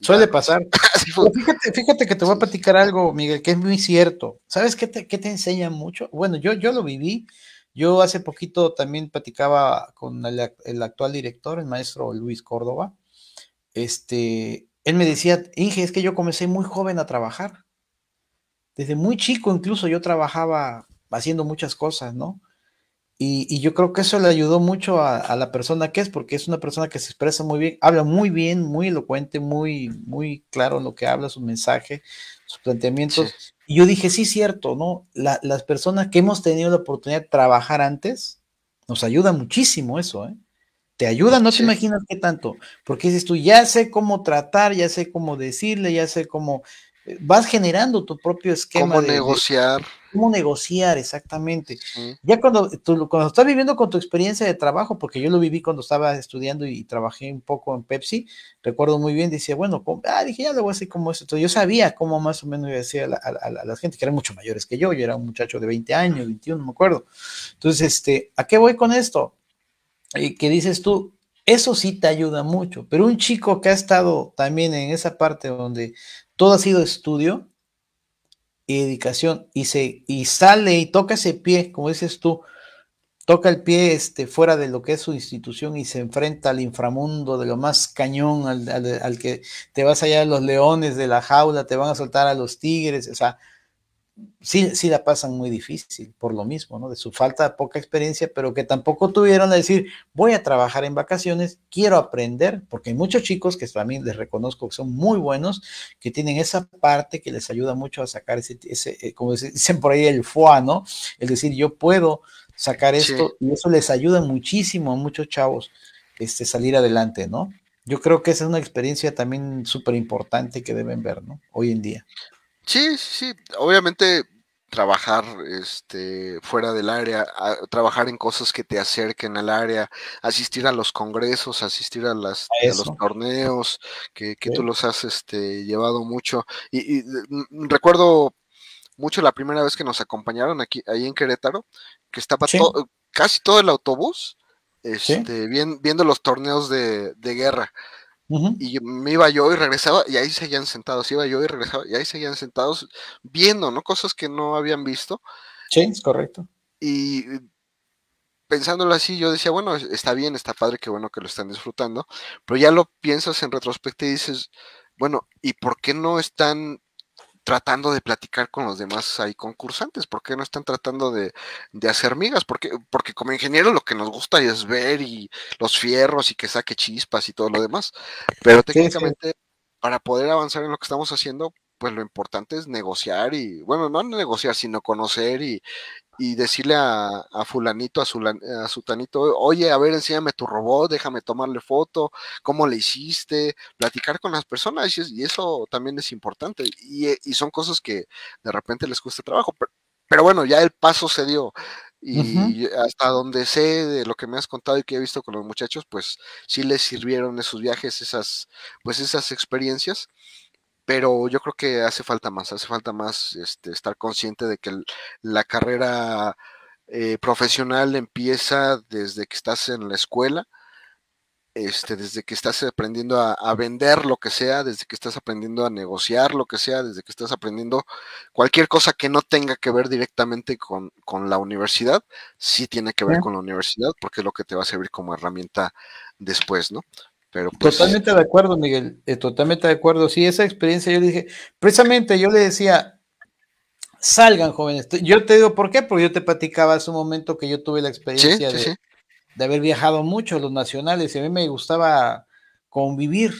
Suele pues. pasar. fíjate, que te voy a platicar algo, Miguel, que es muy cierto. ¿Sabes qué te, enseña mucho? Bueno, yo, yo lo viví. Yo hace poquito también platicaba con el, el, actual director, el maestro Luis Córdoba. Este, él me decía, Inge, es que yo comencé muy joven a trabajar. Desde muy chico incluso yo trabajaba haciendo muchas cosas, ¿no? Y, yo creo que eso le ayudó mucho a, la persona que es, porque es una persona que se expresa muy bien, habla muy bien, muy elocuente, muy, muy claro lo que habla, su mensaje, sus planteamientos. Y yo dije, sí, cierto, ¿no? las personas que hemos tenido la oportunidad de trabajar antes, nos ayuda muchísimo eso, ¿eh? Te ayuda, no te imaginas qué tanto, porque dices tú, ya sé cómo tratar, ya sé cómo decirle, ya sé cómo... Eh, vas generando tu propio esquema. Cómo negociar cómo negociar exactamente. Ya cuando, tú, cuando estás viviendo con tu experiencia de trabajo, porque yo lo viví cuando estaba estudiando y, trabajé un poco en Pepsi, recuerdo muy bien, decía, bueno, ah, dije, ya lo voy a hacer como esto. yo sabía cómo más o menos decía a decir a, la, gente, que eran mucho mayores que yo, yo era un muchacho de 20 años, 21, no me acuerdo. Entonces, este, ¿a qué voy con esto? y que dices tú, eso sí te ayuda mucho, pero un chico que ha estado también en esa parte donde todo ha sido estudio, y dedicación y, se, y sale y toca ese pie, como dices tú, toca el pie este, fuera de lo que es su institución y se enfrenta al inframundo de lo más cañón, al, al, que te vas allá a los leones de la jaula, te van a soltar a los tigres, o sea, sí, sí la pasan muy difícil por lo mismo, ¿no? De su falta de poca experiencia, pero que tampoco tuvieron a decir, voy a trabajar en vacaciones, quiero aprender, porque hay muchos chicos que también les reconozco que son muy buenos, que tienen esa parte que les ayuda mucho a sacar ese, ese eh, como dicen por ahí, el FOA, ¿no? Es decir, yo puedo sacar esto y eso les ayuda muchísimo a muchos chavos este, salir adelante, ¿no? Yo creo que esa es una experiencia también súper importante que deben ver, ¿no? Hoy en día. Sí, sí, obviamente trabajar este, fuera del área, trabajar en cosas que te acerquen al área, asistir a los congresos, asistir a, las, los torneos, que, tú los has este, llevado mucho. Y, mm, mm, recuerdo mucho la primera vez que nos acompañaron aquí, ahí en Querétaro, que estaba casi todo el autobús este, viendo los torneos de, de guerra. Y me iba yo y regresaba y ahí seguían sentados, iba yo y regresaba y ahí seguían sentados viendo, ¿no? Cosas que no habían visto. Sí, correcto. Y eh, pensándolo así, yo decía, bueno, está bien, está padre, qué bueno que lo están disfrutando, pero ya lo piensas en retrospectiva y dices, bueno, ¿y por qué no están tratando de platicar con los demás ahí concursantes, porque no están tratando de, hacer migas, porque, porque como ingeniero lo que nos gusta es ver y los fierros y que saque chispas y todo lo demás, pero técnicamente para poder avanzar en lo que estamos haciendo, pues lo importante es negociar y, bueno, no negociar, sino conocer y, y decirle a, fulanito, a, su, sutanito, oye, a ver, enséñame tu robot, déjame tomarle foto, cómo le hiciste, platicar con las personas, y, eso también es importante, eh, y, son cosas que de repente les cuesta trabajo, pero, bueno, ya el paso se dio, y hasta donde sé de lo que me has contado y que he visto con los muchachos, pues sí les sirvieron esos viajes, esas, pues esas experiencias, pero yo creo que hace falta más, hace falta más este, estar consciente de que la carrera eh, profesional empieza desde que estás en la escuela, este, desde que estás aprendiendo a, vender lo que sea, desde que estás aprendiendo a negociar lo que sea, desde que estás aprendiendo cualquier cosa que no tenga que ver directamente con, la universidad, sí tiene que ver con la universidad porque es lo que te va a servir como herramienta después, ¿no? Pues totalmente de acuerdo, Miguel, eh, totalmente de acuerdo. Sí, esa experiencia yo le dije, precisamente yo le decía, salgan jóvenes. Yo te digo por qué, porque yo te platicaba hace un momento que yo tuve la experiencia de, de, haber viajado mucho a los nacionales y a mí me gustaba convivir.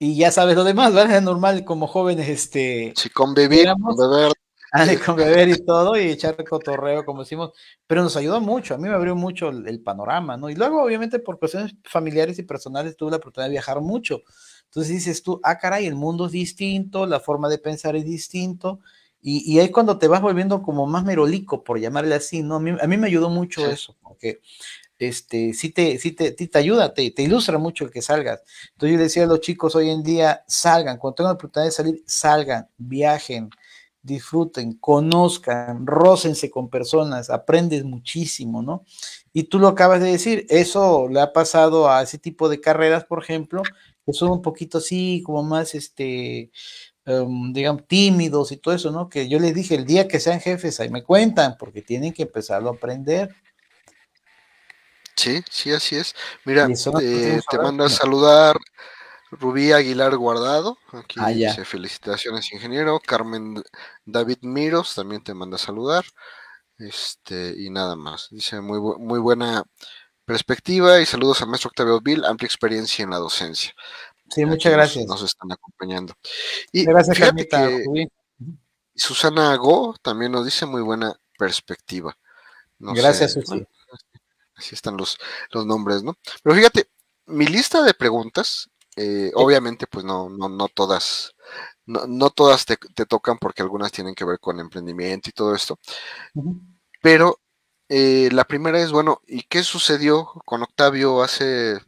Y ya sabes lo demás, ¿verdad? Es normal como jóvenes, este... Sí, convivir, con beber y todo y echar cotorreo, como decimos, pero nos ayudó mucho, a mí me abrió mucho el, panorama, ¿no? Y luego, obviamente, por cuestiones familiares y personales, tuve la oportunidad de viajar mucho. Entonces dices tú, ah, caray, el mundo es distinto, la forma de pensar es distinto, y, y ahí cuando te vas volviendo como más merolico, por llamarle así, ¿no? A mí, me ayudó mucho eso, porque este, sí te, sí te, te, ayuda, te, te, ilustra mucho el que salgas. Entonces yo decía a los chicos hoy en día, salgan, cuando tengan la oportunidad de salir, salgan, viajen, disfruten, conozcan, rócense con personas, aprendes muchísimo, ¿no? Y tú lo acabas de decir, eso le ha pasado a ese tipo de carreras, por ejemplo, que son un poquito así, como más, este, em, digamos, tímidos y todo eso, ¿no? Que yo les dije, el día que sean jefes, ahí me cuentan, porque tienen que empezarlo a aprender. Sí, sí, así es. Mira, eh, te manda a saludar Rubí Aguilar Guardado, aquí ah, dice felicitaciones ingeniero, Carmen David Miros también te manda saludar, este, y nada más, dice muy, muy buena perspectiva y saludos a maestro Octavio Bill, amplia experiencia en la docencia. Sí, muchas gracias. Nos, están acompañando. Y gracias, Carmita. Susana Agó también nos dice muy buena perspectiva. gracias, Así están los, los nombres, ¿no? Pero fíjate, mi lista de preguntas eh, eh, obviamente, pues no, no, no todas, no, todas te, tocan porque algunas tienen que ver con emprendimiento y todo esto. Pero eh, la primera es, bueno, ¿y qué sucedió con Octavio hace,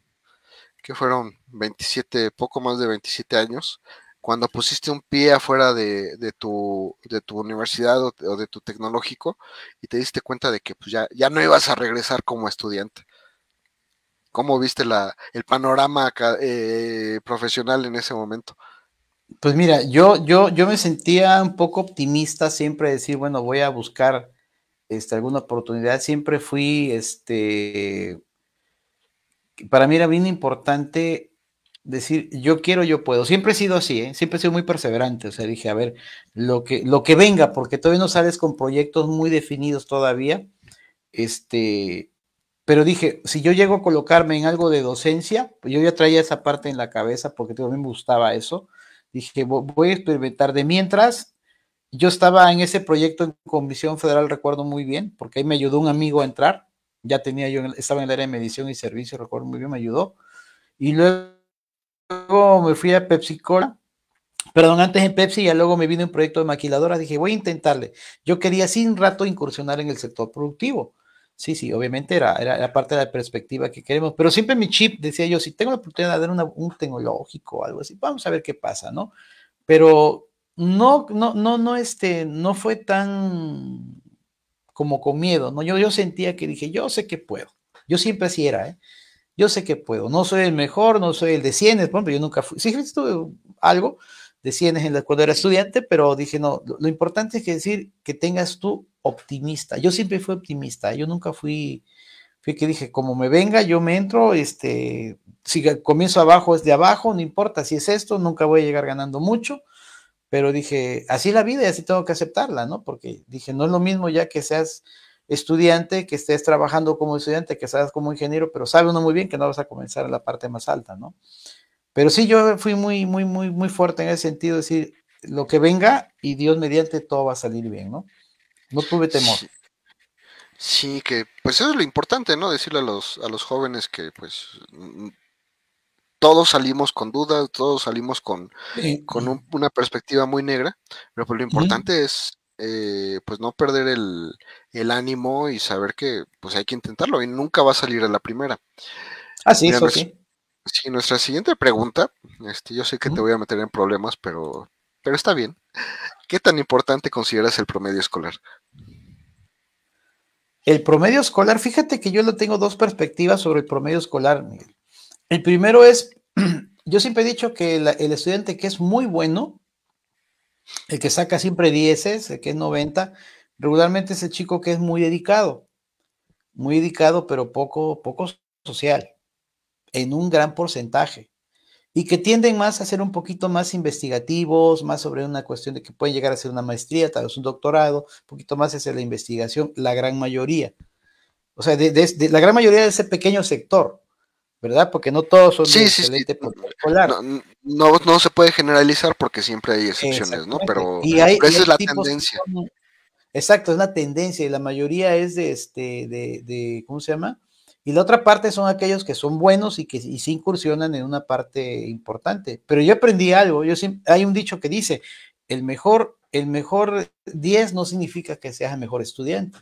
que fueron 27, poco más de 27 años, cuando pusiste un pie afuera de, de, tu, universidad o, de tu tecnológico y te diste cuenta de que pues, ya, ya no ibas a regresar como estudiante? ¿Cómo viste la, el panorama eh, profesional en ese momento? Pues mira, yo, yo, yo me sentía un poco optimista siempre decir, bueno, voy a buscar este, alguna oportunidad. Siempre fui, este, para mí era bien importante decir, yo quiero, yo puedo. Siempre he sido así, ¿eh? siempre he sido muy perseverante. O sea, dije, a ver, lo que, lo que venga, porque todavía no sales con proyectos muy definidos todavía. Este, pero dije, si yo llego a colocarme en algo de docencia, pues yo ya traía esa parte en la cabeza porque mí me gustaba eso. Dije, voy a experimentar. De mientras, yo estaba en ese proyecto en Comisión Federal, recuerdo muy bien, porque ahí me ayudó un amigo a entrar. Ya tenía yo, estaba en el área de medición y servicio, recuerdo muy bien, me ayudó. Y luego, me fui a Pepsi Cola, perdón, antes en Pepsi, y luego me vino un proyecto de maquiladora. Dije, voy a intentarle. Yo quería sin rato incursionar en el sector productivo. Sí, sí, obviamente era, era, la parte de la perspectiva que queremos, pero siempre mi chip decía yo, si tengo la oportunidad de dar un tecnológico o algo así, vamos a ver qué pasa, ¿no? Pero no, no, no, no, este, no fue tan como con miedo, ¿no? Yo, yo sentía que dije, yo sé que puedo, yo siempre así era, ¿eh? Yo sé que puedo, no soy el mejor, no soy el de 100 por yo nunca fui, sí, estuve algo, decían en la, cuando era estudiante, pero dije, no, lo, importante es que decir que tengas tú optimista. Yo siempre fui optimista, yo nunca fui, fui que dije, como me venga, yo me entro, este, si comienzo abajo es de abajo, no importa si es esto, nunca voy a llegar ganando mucho, pero dije, así es la vida y así tengo que aceptarla, ¿no? Porque dije, no es lo mismo ya que seas estudiante, que estés trabajando como estudiante, que seas como ingeniero, pero sabe uno muy bien que no vas a comenzar en la parte más alta, ¿no? Pero sí, yo fui muy, muy, muy, muy fuerte en ese sentido, de decir, lo que venga y Dios mediante todo va a salir bien, ¿no? No tuve temor. Sí, que pues eso es lo importante, ¿no? Decirle a los, a los jóvenes que pues todos salimos con dudas, todos salimos con, con una perspectiva muy negra, pero pues, lo importante es eh, pues no perder el, ánimo y saber que pues hay que intentarlo y nunca va a salir a la primera. Así ah, sí, eso sí. Pues sí, nuestra siguiente pregunta, este, yo sé que te voy a meter en problemas, pero, pero está bien. ¿Qué tan importante consideras el promedio escolar? El promedio escolar, fíjate que yo lo tengo dos perspectivas sobre el promedio escolar, El primero es, yo siempre he dicho que el, estudiante que es muy bueno, el que saca siempre 10, el que es 90, regularmente es el chico que es muy dedicado, muy dedicado, pero poco, poco social en un gran porcentaje y que tienden más a ser un poquito más investigativos, más sobre una cuestión de que pueden llegar a ser una maestría, tal vez un doctorado, un poquito más hacia la investigación, la gran mayoría. O sea, la gran mayoría de ese pequeño sector, ¿verdad? Porque no todos son No, no, se puede generalizar porque siempre hay excepciones, ¿no? Pero, y esa es la tendencia. exacto, es una tendencia y la mayoría es de, este, de, de ¿cómo se llama? Y la otra parte son aquellos que son buenos y que se incursionan en una parte importante. Pero yo aprendí algo, yo hay un dicho que dice, el mejor, el mejor 10 no significa que seas el mejor estudiante.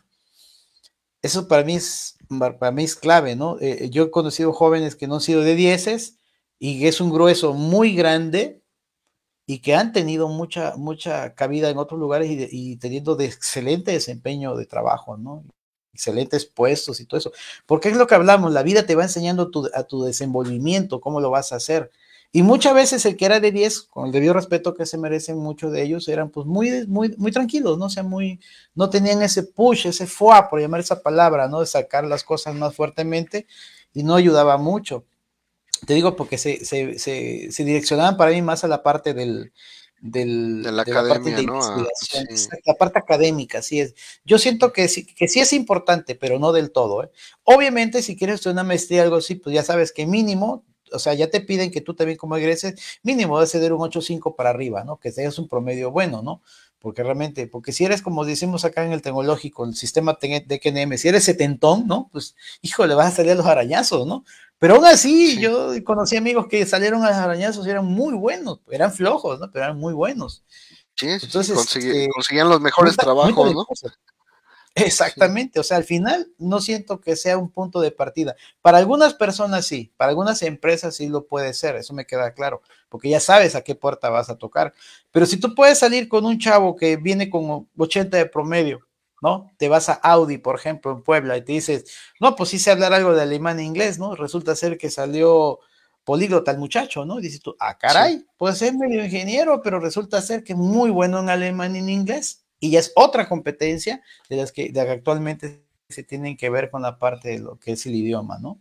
Eso para mí es, para mí es clave, ¿no? Eh, eh, yo he conocido jóvenes que no han sido de 10 y que es un grueso muy grande y que han tenido mucha, mucha cabida en otros lugares y, y teniendo de excelente desempeño de trabajo, ¿no? excelentes puestos y todo eso. Porque es lo que hablamos, la vida te va enseñando tu, a tu desenvolvimiento, cómo lo vas a hacer. Y muchas veces el que era de 10, con el debido respeto que se merecen muchos de ellos, eran pues muy, muy, muy tranquilos, ¿no? sea, muy, no tenían ese push, ese fuá, por llamar esa palabra, ¿no? De sacar las cosas más fuertemente y no ayudaba mucho. Te digo porque se, se, se direccionaban para mí más a la parte del, de la, ah, la parte académica, sí es. Yo siento que sí, que sí es importante, pero no del todo. ¿eh? Obviamente, si quieres hacer una maestría algo así, pues ya sabes que mínimo, o sea, ya te piden que tú también como egreses, mínimo a ceder un 8.5 para arriba, ¿no? Que seas un promedio bueno, ¿no? porque realmente, porque si eres como decimos acá en el tecnológico, el sistema de KNM, si eres setentón, ¿no? Pues, híjole, vas a salir a los arañazos, ¿no? Pero aún así, yo conocí amigos que salieron a los arañazos y eran muy buenos, eran flojos, ¿no? Pero eran muy buenos. Sí, Entonces, sí, este, conseguían los mejores trabajos, ¿no? Exactamente, o sea, al final no siento que sea un punto de partida. Para algunas personas sí, para algunas empresas sí lo puede ser, eso me queda claro, porque ya sabes a qué puerta vas a tocar. Pero si tú puedes salir con un chavo que viene con 80 de promedio, ¿no? Te vas a Audi, por ejemplo, en Puebla y te dices, no, pues sí sé hablar algo de alemán e inglés, ¿no? Resulta ser que salió políglota el muchacho, ¿no? Y dices tú, ah, caray, pues es medio ingeniero, pero resulta ser que muy bueno en alemán y en inglés y ya es otra competencia de las que, actualmente se tienen que ver con la parte de lo que es el idioma, ¿no?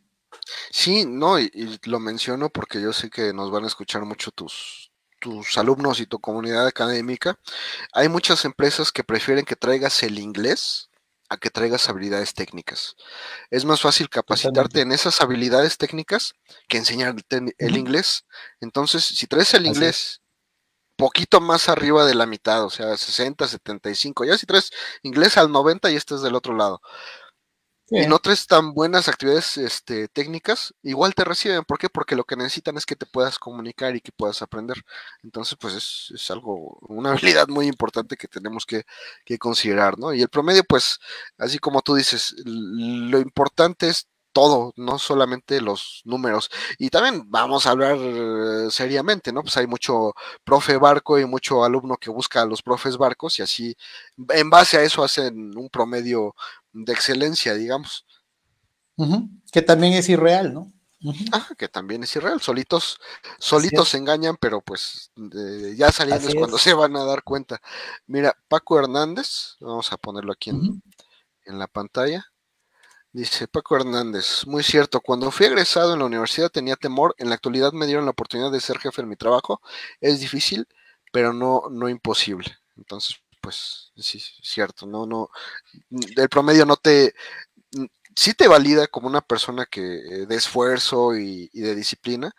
Sí, no, y, lo menciono porque yo sé que nos van a escuchar mucho tus, tus alumnos y tu comunidad académica. Hay muchas empresas que prefieren que traigas el inglés a que traigas habilidades técnicas. Es más fácil capacitarte en esas habilidades técnicas que enseñarte el inglés. Entonces, si traes el inglés poquito más arriba de la mitad, o sea, 60, 75. Ya si traes inglés al 90 y este es del otro lado. Y no traes tan buenas actividades este, técnicas, igual te reciben. ¿Por qué? Porque lo que necesitan es que te puedas comunicar y que puedas aprender. Entonces, pues es, algo, una habilidad muy importante que tenemos que, que considerar, ¿no? Y el promedio, pues, así como tú dices, lo importante es todo, no solamente los números. Y también vamos a hablar eh, seriamente, ¿no? Pues hay mucho profe barco y mucho alumno que busca a los profes barcos y así, en base a eso hacen un promedio de excelencia, digamos. Que también es irreal, ¿no? Ah, que también es irreal, solitos, solitos se engañan, pero pues ya saliendo cuando se van a dar cuenta. Mira, Paco Hernández, vamos a ponerlo aquí en la pantalla. Dice Paco Hernández, muy cierto, cuando fui egresado en la universidad tenía temor, en la actualidad me dieron la oportunidad de ser jefe en mi trabajo, es difícil, pero no, no imposible. Entonces, pues sí, cierto, no, no, mm, el promedio no te, mm, sí te valida como una persona que eh, de esfuerzo y, de disciplina,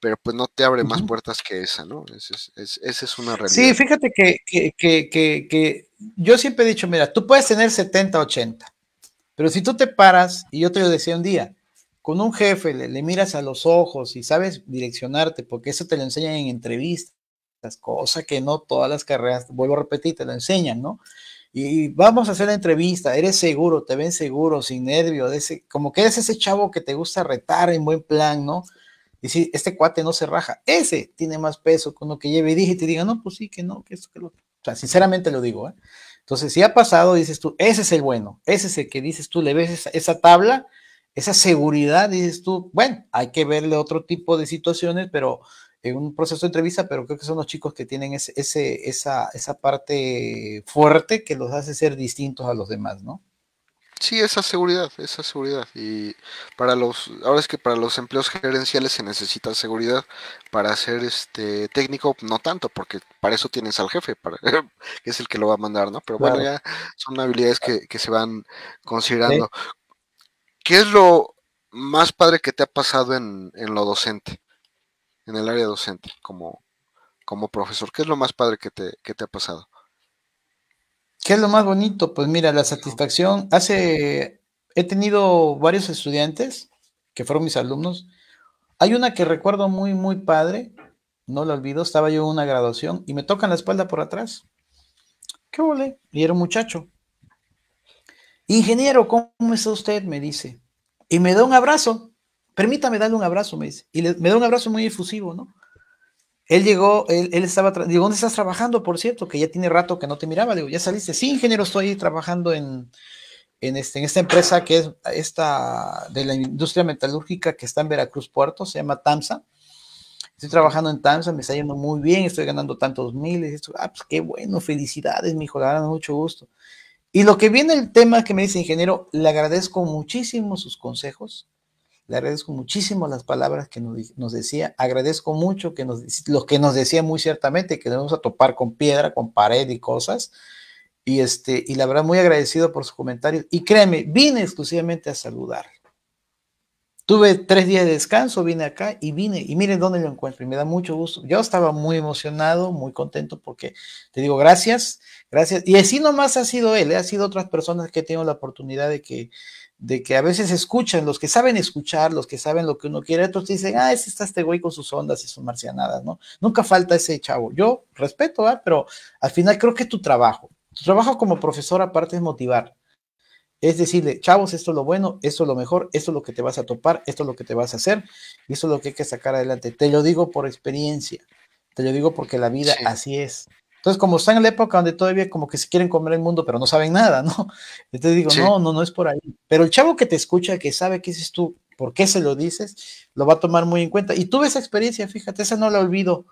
pero pues no te abre más puertas que esa, ¿no? Esa es, es, es una realidad. Sí, fíjate que, que, que, que yo siempre he dicho, mira, tú puedes tener 70, 80 pero si tú te paras, y yo te lo decía un día, con un jefe le, miras a los ojos y sabes direccionarte, porque eso te lo enseñan en entrevistas, cosas que no todas las carreras, vuelvo a repetir, te lo enseñan, ¿no? Y, vamos a hacer la entrevista, eres seguro, te ven seguro, sin nervio, ese, como que eres ese chavo que te gusta retar en buen plan, ¿no? Y si este cuate no se raja, ese tiene más peso con lo que lleve y dije, te diga, no, pues sí, que no, que esto, que lo O sea, sinceramente lo digo, ¿eh? Entonces, si ha pasado, dices tú, ese es el bueno, ese es el que dices tú, le ves esa, tabla, esa seguridad, dices tú, bueno, hay que verle otro tipo de situaciones, pero en un proceso de entrevista, pero creo que son los chicos que tienen ese, ese, esa, esa parte fuerte que los hace ser distintos a los demás, ¿no? sí, esa seguridad, esa seguridad. Y para los, ahora es que para los empleos gerenciales se necesita seguridad. Para ser este técnico, no tanto, porque para eso tienes al jefe, para, que es el que lo va a mandar, ¿no? Pero bueno, ya son habilidades que, se van considerando. ¿Qué es lo más padre que te ha pasado en, lo docente? En el área docente, como, como profesor, ¿qué es lo más padre que te, que te ha pasado? ¿Qué es lo más bonito? Pues mira, la satisfacción. Hace, he tenido varios estudiantes que fueron mis alumnos. Hay una que recuerdo muy, muy padre, no la olvido, estaba yo en una graduación y me tocan la espalda por atrás. ¿Qué vole? Y era un muchacho. Ingeniero, ¿cómo está usted? Me dice. Y me da un abrazo. Permítame darle un abrazo, me dice. Y le, me da un abrazo muy efusivo, ¿no? Él llegó, él, estaba, digo, ¿dónde estás trabajando, por cierto? Que ya tiene rato que no te miraba, digo, ya saliste. Sí, ingeniero, estoy trabajando en, en, este, en esta empresa que es esta de la industria metalúrgica que está en Veracruz Puerto, se llama TAMSA. Estoy trabajando en TAMSA, me está yendo muy bien, estoy ganando tantos miles. ah, pues qué bueno, felicidades, mi hijo, le mucho gusto. Y lo que viene el tema que me dice ingeniero, le agradezco muchísimo sus consejos. Le agradezco muchísimo las palabras que nos, decía. Agradezco mucho que nos, lo que nos decía muy ciertamente, que nos vamos a topar con piedra, con pared y cosas. Y, este, y la verdad, muy agradecido por su comentarios. Y créeme vine exclusivamente a saludar. Tuve tres días de descanso, vine acá y vine. Y miren dónde lo encuentro. Y me da mucho gusto. Yo estaba muy emocionado, muy contento porque te digo gracias, gracias. Y así nomás ha sido él, ¿eh? ha sido otras personas que he tenido la oportunidad de que de que a veces escuchan, los que saben escuchar, los que saben lo que uno quiere, otros dicen, ah, ese está este güey con sus ondas y sus marcianadas, ¿no? Nunca falta ese chavo. Yo respeto, ¿eh? pero al final creo que es tu trabajo. Tu trabajo como profesor aparte es motivar. Es decirle, chavos, esto es lo bueno, esto es lo mejor, esto es lo que te vas a topar, esto es lo que te vas a hacer, y eso es lo que hay que sacar adelante. Te lo digo por experiencia, te lo digo porque la vida así es. Entonces, como están en la época donde todavía como que se quieren comer el mundo, pero no saben nada, ¿no? Entonces digo, no, no, no es por ahí. Pero el chavo que te escucha, que sabe qué dices tú, por qué se lo dices, lo va a tomar muy en cuenta. Y tuve esa experiencia, fíjate, esa no la olvido,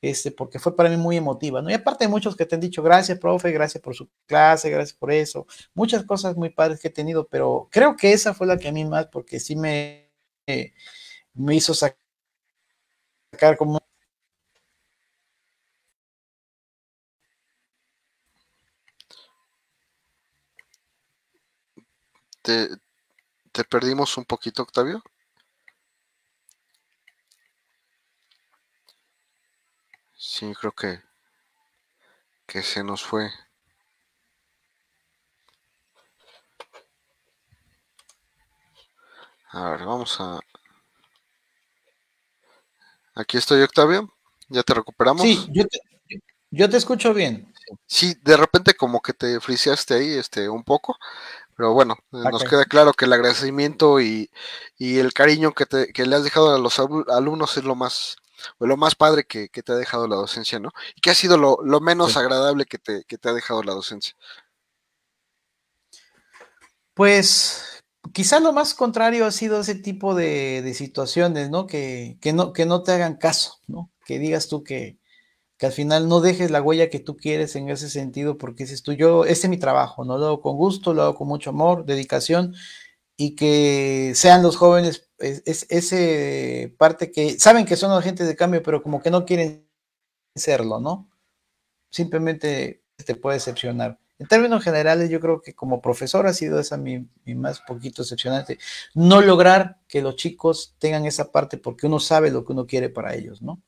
este, porque fue para mí muy emotiva, ¿no? Y aparte hay muchos que te han dicho, gracias, profe, gracias por su clase, gracias por eso, muchas cosas muy padres que he tenido, pero creo que esa fue la que a mí más, porque sí me, eh, me hizo sacar como te, perdimos un poquito, Octavio. Sí, creo que, que se nos fue. A ver, vamos a... Aquí estoy, Octavio. ¿Ya te recuperamos? Sí, yo te, escucho bien. Sí, de repente como que te friseaste ahí este, un poco, pero bueno, eh, nos queda claro que el agradecimiento y, el cariño que, te, que, le has dejado a los alumnos es lo más, lo más padre que, te ha dejado la docencia, ¿no? Y que ha sido lo, menos agradable que te, ha dejado la docencia. Pues quizá lo más contrario ha sido ese tipo de, situaciones, ¿no? Que, ¿no? que no te hagan caso, ¿no? Que digas tú que, que al final no dejes la huella que tú quieres en ese sentido, porque ese tú, yo, ese es mi trabajo, ¿no? Lo hago con gusto, lo hago con mucho amor, dedicación, y que sean los jóvenes, es, ese parte que saben que son agentes de cambio, pero como que no quieren serlo, ¿no? Simplemente te puede decepcionar. En términos generales, yo creo que como profesor ha sido esa mi, mi más poquito decepcionante. No lograr que los chicos tengan esa parte porque uno sabe lo que uno quiere para ellos, ¿no?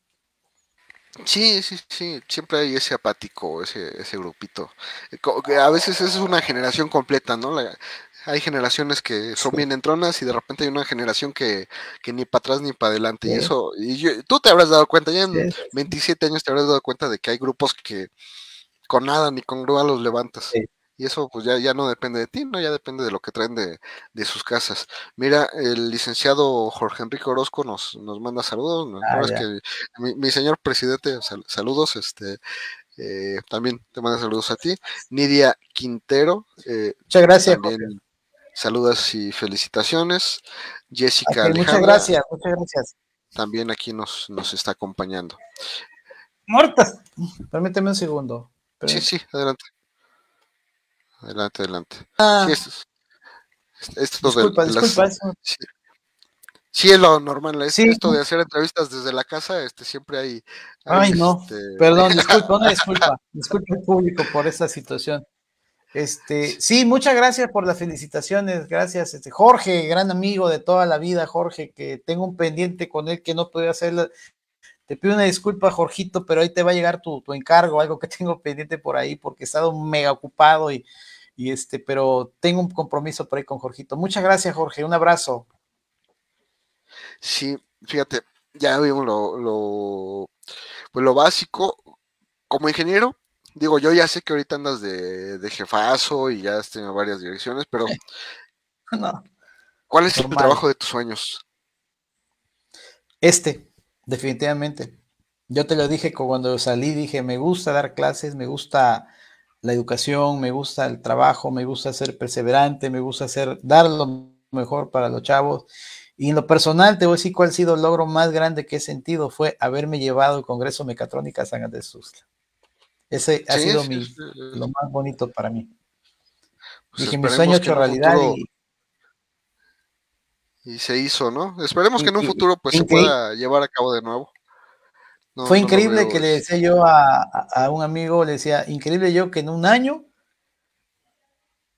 Sí, sí, sí, siempre hay ese apático, ese, ese grupito. Eh, a veces es una generación completa, ¿no? hay generaciones que son bien entronas y de repente hay una generación que, ni para atrás ni para adelante. Y eso, y tú te habrás dado cuenta, ya en 27 años te habrás dado cuenta de que hay grupos que con nada ni con grúa los levantas. Y eso pues ya, ya no depende de ti, ¿no? Ya depende de lo que traen de, sus casas. Mira, el licenciado Jorge Enrique Orozco nos, nos manda saludos. Ah, mi, señor presidente, saludos, este eh, también te manda saludos a ti. Nidia Quintero. Eh, muchas gracias. saludos y felicitaciones. Jessica Muchas gracias, muchas gracias. También aquí nos, nos está acompañando. Muertas. Permíteme un segundo. Sí, sí, adelante. Adelante, adelante. sí, disculpa, disculpa, Sí, es lo normal, esto de hacer entrevistas desde la casa, este siempre hay. Ay, no, este perdón, disculpa, una disculpa, disculpa al público por esta situación. Este, sí, muchas gracias por las felicitaciones, gracias, este, Jorge, gran amigo de toda la vida, Jorge, que tengo un pendiente con él que no podía hacer te pido una disculpa, Jorgito, pero ahí te va a llegar tu, encargo, algo que tengo pendiente por ahí, porque he estado mega ocupado y, este, pero tengo un compromiso por ahí con Jorgito. Muchas gracias, Jorge, un abrazo. Sí, fíjate, ya vimos lo, lo, pues básico. Como ingeniero, digo, yo ya sé que ahorita andas de, de jefazo y ya has tenido varias direcciones, pero no, ¿cuál es el trabajo de tus sueños? Este. Definitivamente. Yo te lo dije cuando salí, dije, me gusta dar clases, me gusta la educación, me gusta el trabajo, me gusta ser perseverante, me gusta hacer, dar lo mejor para los chavos. Y en lo personal, te voy a decir cuál ha sido el logro más grande que he sentido, fue haberme llevado al Congreso Mecatrónica San Andrés Sustla. Ese ha sido lo más bonito para mí. Pues dije, mi sueño hecho realidad. Y, y se hizo, ¿no? Esperemos que en un futuro pues se pueda llevar a cabo de nuevo. Fue increíble que le decía yo a, un amigo, le decía, increíble yo que en un año,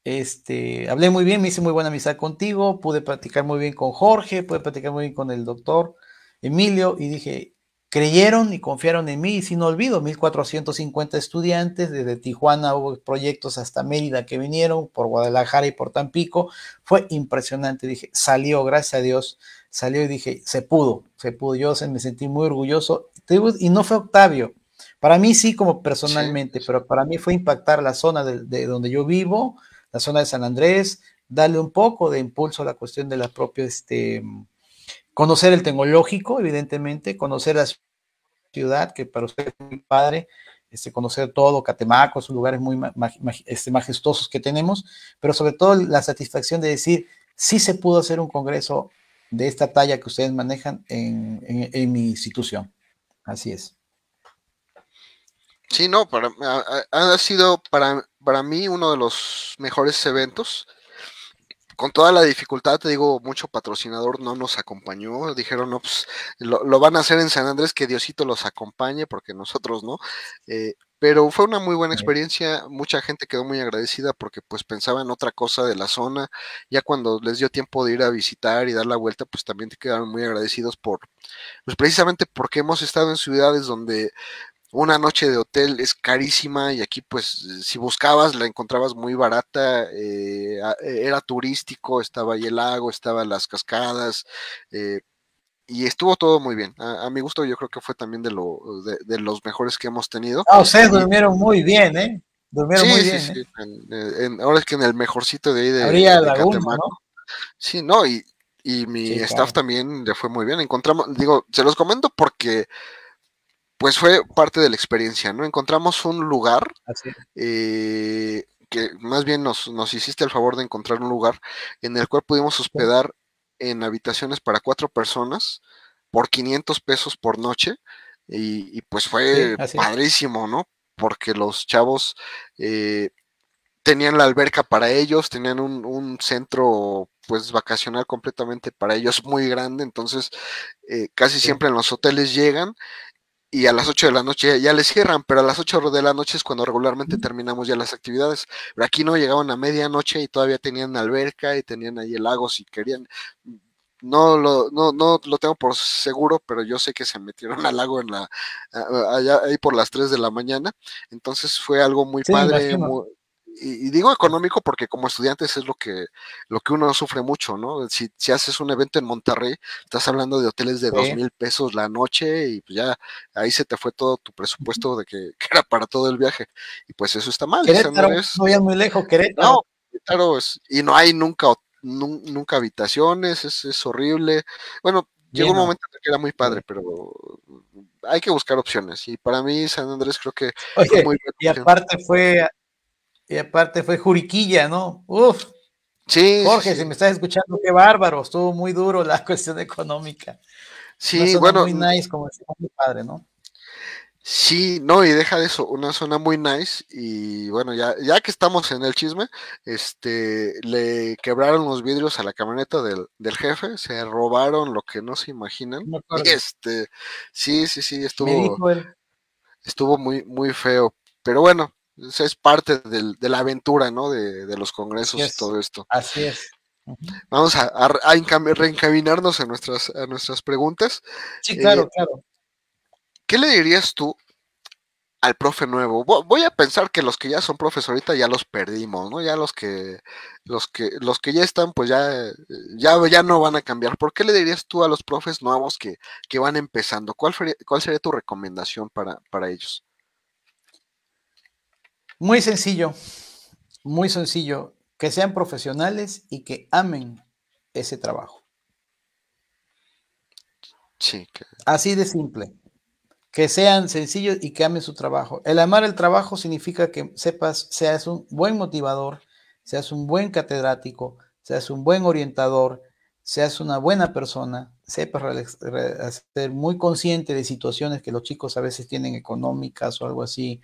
este, hablé muy bien, me hice muy buena amistad contigo, pude practicar muy bien con Jorge, pude practicar muy bien con el doctor Emilio y dije, creyeron y confiaron en mí y sin olvido, 1450 estudiantes, desde Tijuana hubo proyectos hasta Mérida que vinieron, por Guadalajara y por Tampico, fue impresionante, dije, salió, gracias a Dios, salió y dije, se pudo, se pudo, yo se me sentí muy orgulloso, y no fue Octavio, para mí sí como personalmente, pero para mí fue impactar la zona de, donde yo vivo, la zona de San Andrés, darle un poco de impulso a la cuestión de la propia, este, Conocer el tecnológico, evidentemente, conocer la ciudad, que para usted es muy padre, este, conocer todo, Catemaco, sus lugares muy este, majestuosos que tenemos, pero sobre todo la satisfacción de decir, sí se pudo hacer un congreso de esta talla que ustedes manejan en, mi institución. Así es. Sí, no, ha, ha sido para, para mí uno de los mejores eventos con toda la dificultad, te digo, mucho patrocinador no nos acompañó. Dijeron, no, pues lo, van a hacer en San Andrés, que Diosito los acompañe, porque nosotros no. Eh, pero fue una muy buena experiencia, mucha gente quedó muy agradecida porque pues pensaba en otra cosa de la zona, ya cuando les dio tiempo de ir a visitar y dar la vuelta, pues también te quedaron muy agradecidos por, pues precisamente porque hemos estado en ciudades donde una noche de hotel es carísima y aquí pues si buscabas la encontrabas muy barata, eh, era turístico, estaba ahí el lago, estaban las cascadas, eh, y estuvo todo muy bien. A, mi gusto yo creo que fue también de, los mejores que hemos tenido. Ah, ustedes durmieron muy bien, ¿eh? Durmieron muy bien. ¿eh? ahora es que en el mejorcito de ahí de, de Sí, no, y, y mi staff también le fue muy bien. Encontramos, digo, se los comento porque pues fue parte de la experiencia, ¿no? Encontramos un lugar eh, que más bien nos, hiciste el favor de encontrar un lugar en el cual pudimos hospedar en habitaciones para cuatro personas por 500 pesos por noche y, pues fue padrísimo, ¿no? Porque los chavos eh, tenían la alberca para ellos, tenían un, centro pues vacacional completamente para ellos muy grande, entonces eh, casi siempre en los hoteles llegan y a las 8 de la noche ya les cierran, pero a las 8 de la noche es cuando regularmente terminamos ya las actividades. Pero aquí no llegaban a medianoche y todavía tenían alberca y tenían ahí el lago si querían. No lo, no, no lo tengo por seguro, pero yo sé que se metieron al lago en la, allá, ahí por las 3 de la mañana. Entonces fue algo muy padre, muy, y digo económico porque como estudiantes es lo que, lo que uno sufre mucho, ¿no? Si, si haces un evento en Monterrey, estás hablando de hoteles de dos mil pesos la noche y pues, ya ahí se te fue todo tu presupuesto de que, era para todo el viaje. Y pues eso está mal. Querétaro, no es muy lejos, Querétaro. No, y no hay nunca, nunca habitaciones, es, horrible. Bueno, Llegó un momento que era muy padre, pero hay que buscar opciones. Y para mí, San Andrés creo que. fue muy y aparte fue y aparte fue Juriquilla, ¿no? Uf. Sí. Jorge, si me estás escuchando, qué bárbaro. Estuvo muy duro la cuestión económica. Sí, bueno. bueno. Muy nice, como decía mi padre, ¿no? Sí, no, y deja de eso, una zona muy nice. Y bueno, ya, que estamos en el chisme, este le quebraron los vidrios a la camioneta del, jefe, se robaron lo que no se imaginan. este, sí, sí, sí, estuvo, estuvo muy, muy feo. Pero bueno, es parte de la aventura, ¿no? De, los congresos y todo esto. Así es. Vamos a, a, reencaminarnos a nuestras, nuestras preguntas. Sí, claro, eh, claro. ¿Qué le dirías tú al profe nuevo? Voy a pensar que los que ya son profes ahorita ya los perdimos, ¿no? Ya los que, los que, los que ya están, pues ya, ya, ya no van a cambiar. ¿Por qué le dirías tú a los profes nuevos que, que van empezando? ¿Cuál, cuál sería tu recomendación para, para ellos? Muy sencillo, muy sencillo, que sean profesionales y que amen ese trabajo. Chica. Así de simple. Que sean sencillos y que amen su trabajo. El amar el trabajo significa que sepas, seas un buen motivador, seas un buen catedrático, seas un buen orientador, seas una buena persona, sepas ser muy consciente de situaciones que los chicos a veces tienen económicas o algo así,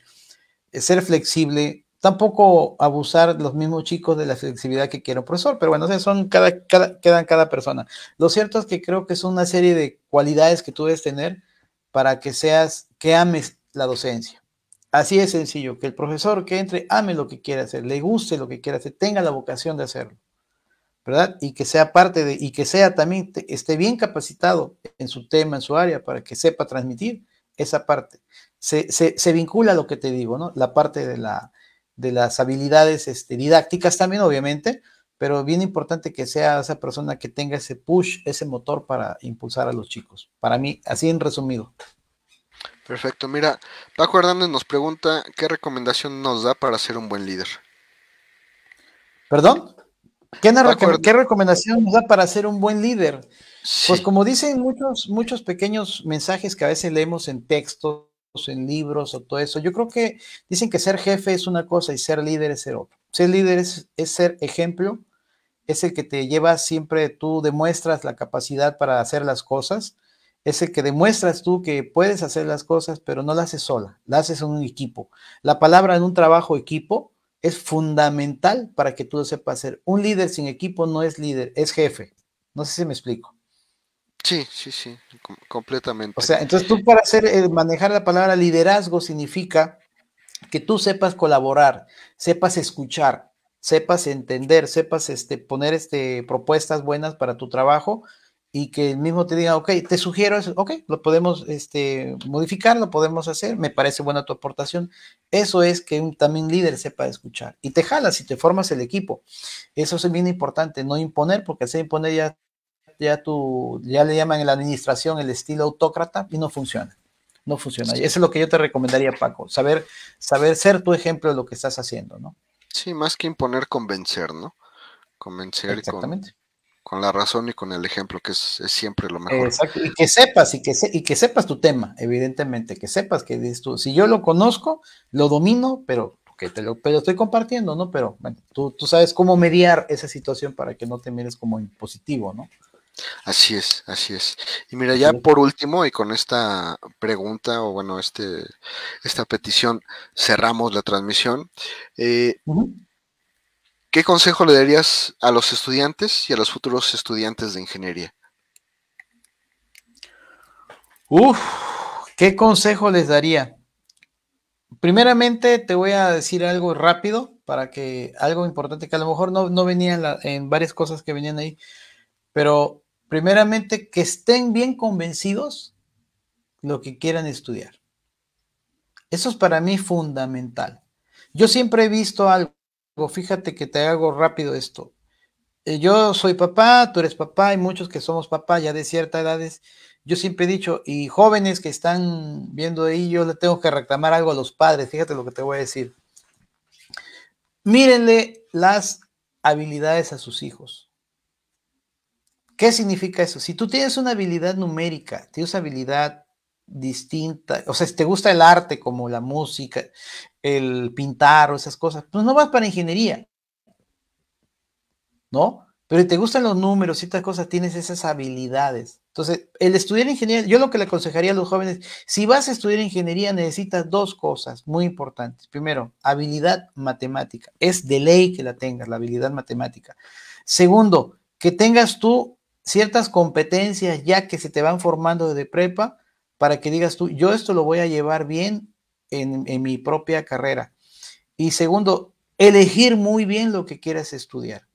eh, ser flexible, tampoco abusar los mismos chicos de la flexibilidad que quiere un profesor, pero bueno, son cada, quedan cada persona. Lo cierto es que creo que es una serie de cualidades que tú debes tener para que seas, que ames la docencia. Así es sencillo, que el profesor que entre ame lo que quiere hacer, le guste lo que quiera hacer, tenga la vocación de hacerlo, ¿verdad? Y que sea parte de, y que sea también, esté bien capacitado en su tema, en su área, para que sepa transmitir esa parte se, se, vincula lo que te digo, ¿no? La parte de, la, de las habilidades este, didácticas también, obviamente, pero bien importante que sea esa persona que tenga ese push, ese motor para impulsar a los chicos. Para mí, así en resumido. Perfecto. Mira, Paco Hernández nos pregunta qué recomendación nos da para ser un buen líder. ¿Perdón? ¿Qué, recomendación nos da para ser un buen líder? Pues como dicen muchos, muchos pequeños mensajes que a veces leemos en textos en libros o todo eso. Yo creo que dicen que ser jefe es una cosa y ser líder es ser otro, Ser líder es, ser ejemplo, es el que te lleva siempre, tú demuestras la capacidad para hacer las cosas, es el que demuestras tú que puedes hacer las cosas, pero no las haces sola, las haces en un equipo. La palabra en un trabajo equipo es fundamental para que tú sepas ser. Un líder sin equipo no es líder, es jefe. No sé si me explico. Sí, sí, sí, completamente. O sea, entonces tú para hacer, eh, manejar la palabra liderazgo significa que tú sepas colaborar, sepas escuchar, sepas entender, sepas este, poner este, propuestas buenas para tu trabajo y que el mismo te diga, ok, te sugiero eso, ok, lo podemos este, modificar, lo podemos hacer, me parece buena tu aportación. Eso es que un, también líder sepa escuchar y te jalas y te formas el equipo. Eso es bien importante, no imponer, porque hacer imponer ya ya, tu, ya le llaman en la administración el estilo autócrata y no funciona. No funciona. Y eso es lo que yo te recomendaría, Paco. Saber, saber ser tu ejemplo de lo que estás haciendo, ¿no? Sí, más que imponer, convencer, ¿no? Convencer Con la razón y con el ejemplo, que es, es siempre lo mejor. Exacto. Y que sepas, y que, que sepas tu tema, evidentemente, que sepas que dices tú, si yo lo conozco, lo domino, pero que te lo pero estoy compartiendo, ¿no? Pero bueno, tú, tú sabes cómo mediar esa situación para que no te mires como impositivo, ¿no? Así es, así es. Y mira, ya por último, y con esta pregunta, o bueno, este, esta petición, cerramos la transmisión. Eh, ¿Qué consejo le darías a los estudiantes y a los futuros estudiantes de ingeniería? Uf, ¿qué consejo les daría? Primeramente te voy a decir algo rápido para que algo importante que a lo mejor no, no venía en varias cosas que venían ahí, pero primeramente que estén bien convencidos lo que quieran estudiar. Eso es para mí fundamental. Yo siempre he visto algo, fíjate que te hago rápido esto. Eh, yo soy papá, tú eres papá, y muchos que somos papá ya de cierta edades. Yo siempre he dicho, y jóvenes que están viendo ahí, yo le tengo que reclamar algo a los padres. Fíjate lo que te voy a decir. Mírenle las habilidades a sus hijos. ¿Qué significa eso? Si tú tienes una habilidad numérica, tienes habilidad distinta, o sea, si te gusta el arte como la música, el pintar o esas cosas, pues no vas para ingeniería, ¿no? Pero te gustan los números, y estas cosas, tienes esas habilidades. Entonces, el estudiar ingeniería, yo lo que le aconsejaría a los jóvenes, si vas a estudiar ingeniería necesitas dos cosas muy importantes. Primero, habilidad matemática. Es de ley que la tengas, la habilidad matemática. Segundo, que tengas tú ciertas competencias ya que se te van formando desde prepa para que digas tú, yo esto lo voy a llevar bien en, mi propia carrera. Y segundo, elegir muy bien lo que quieras estudiar.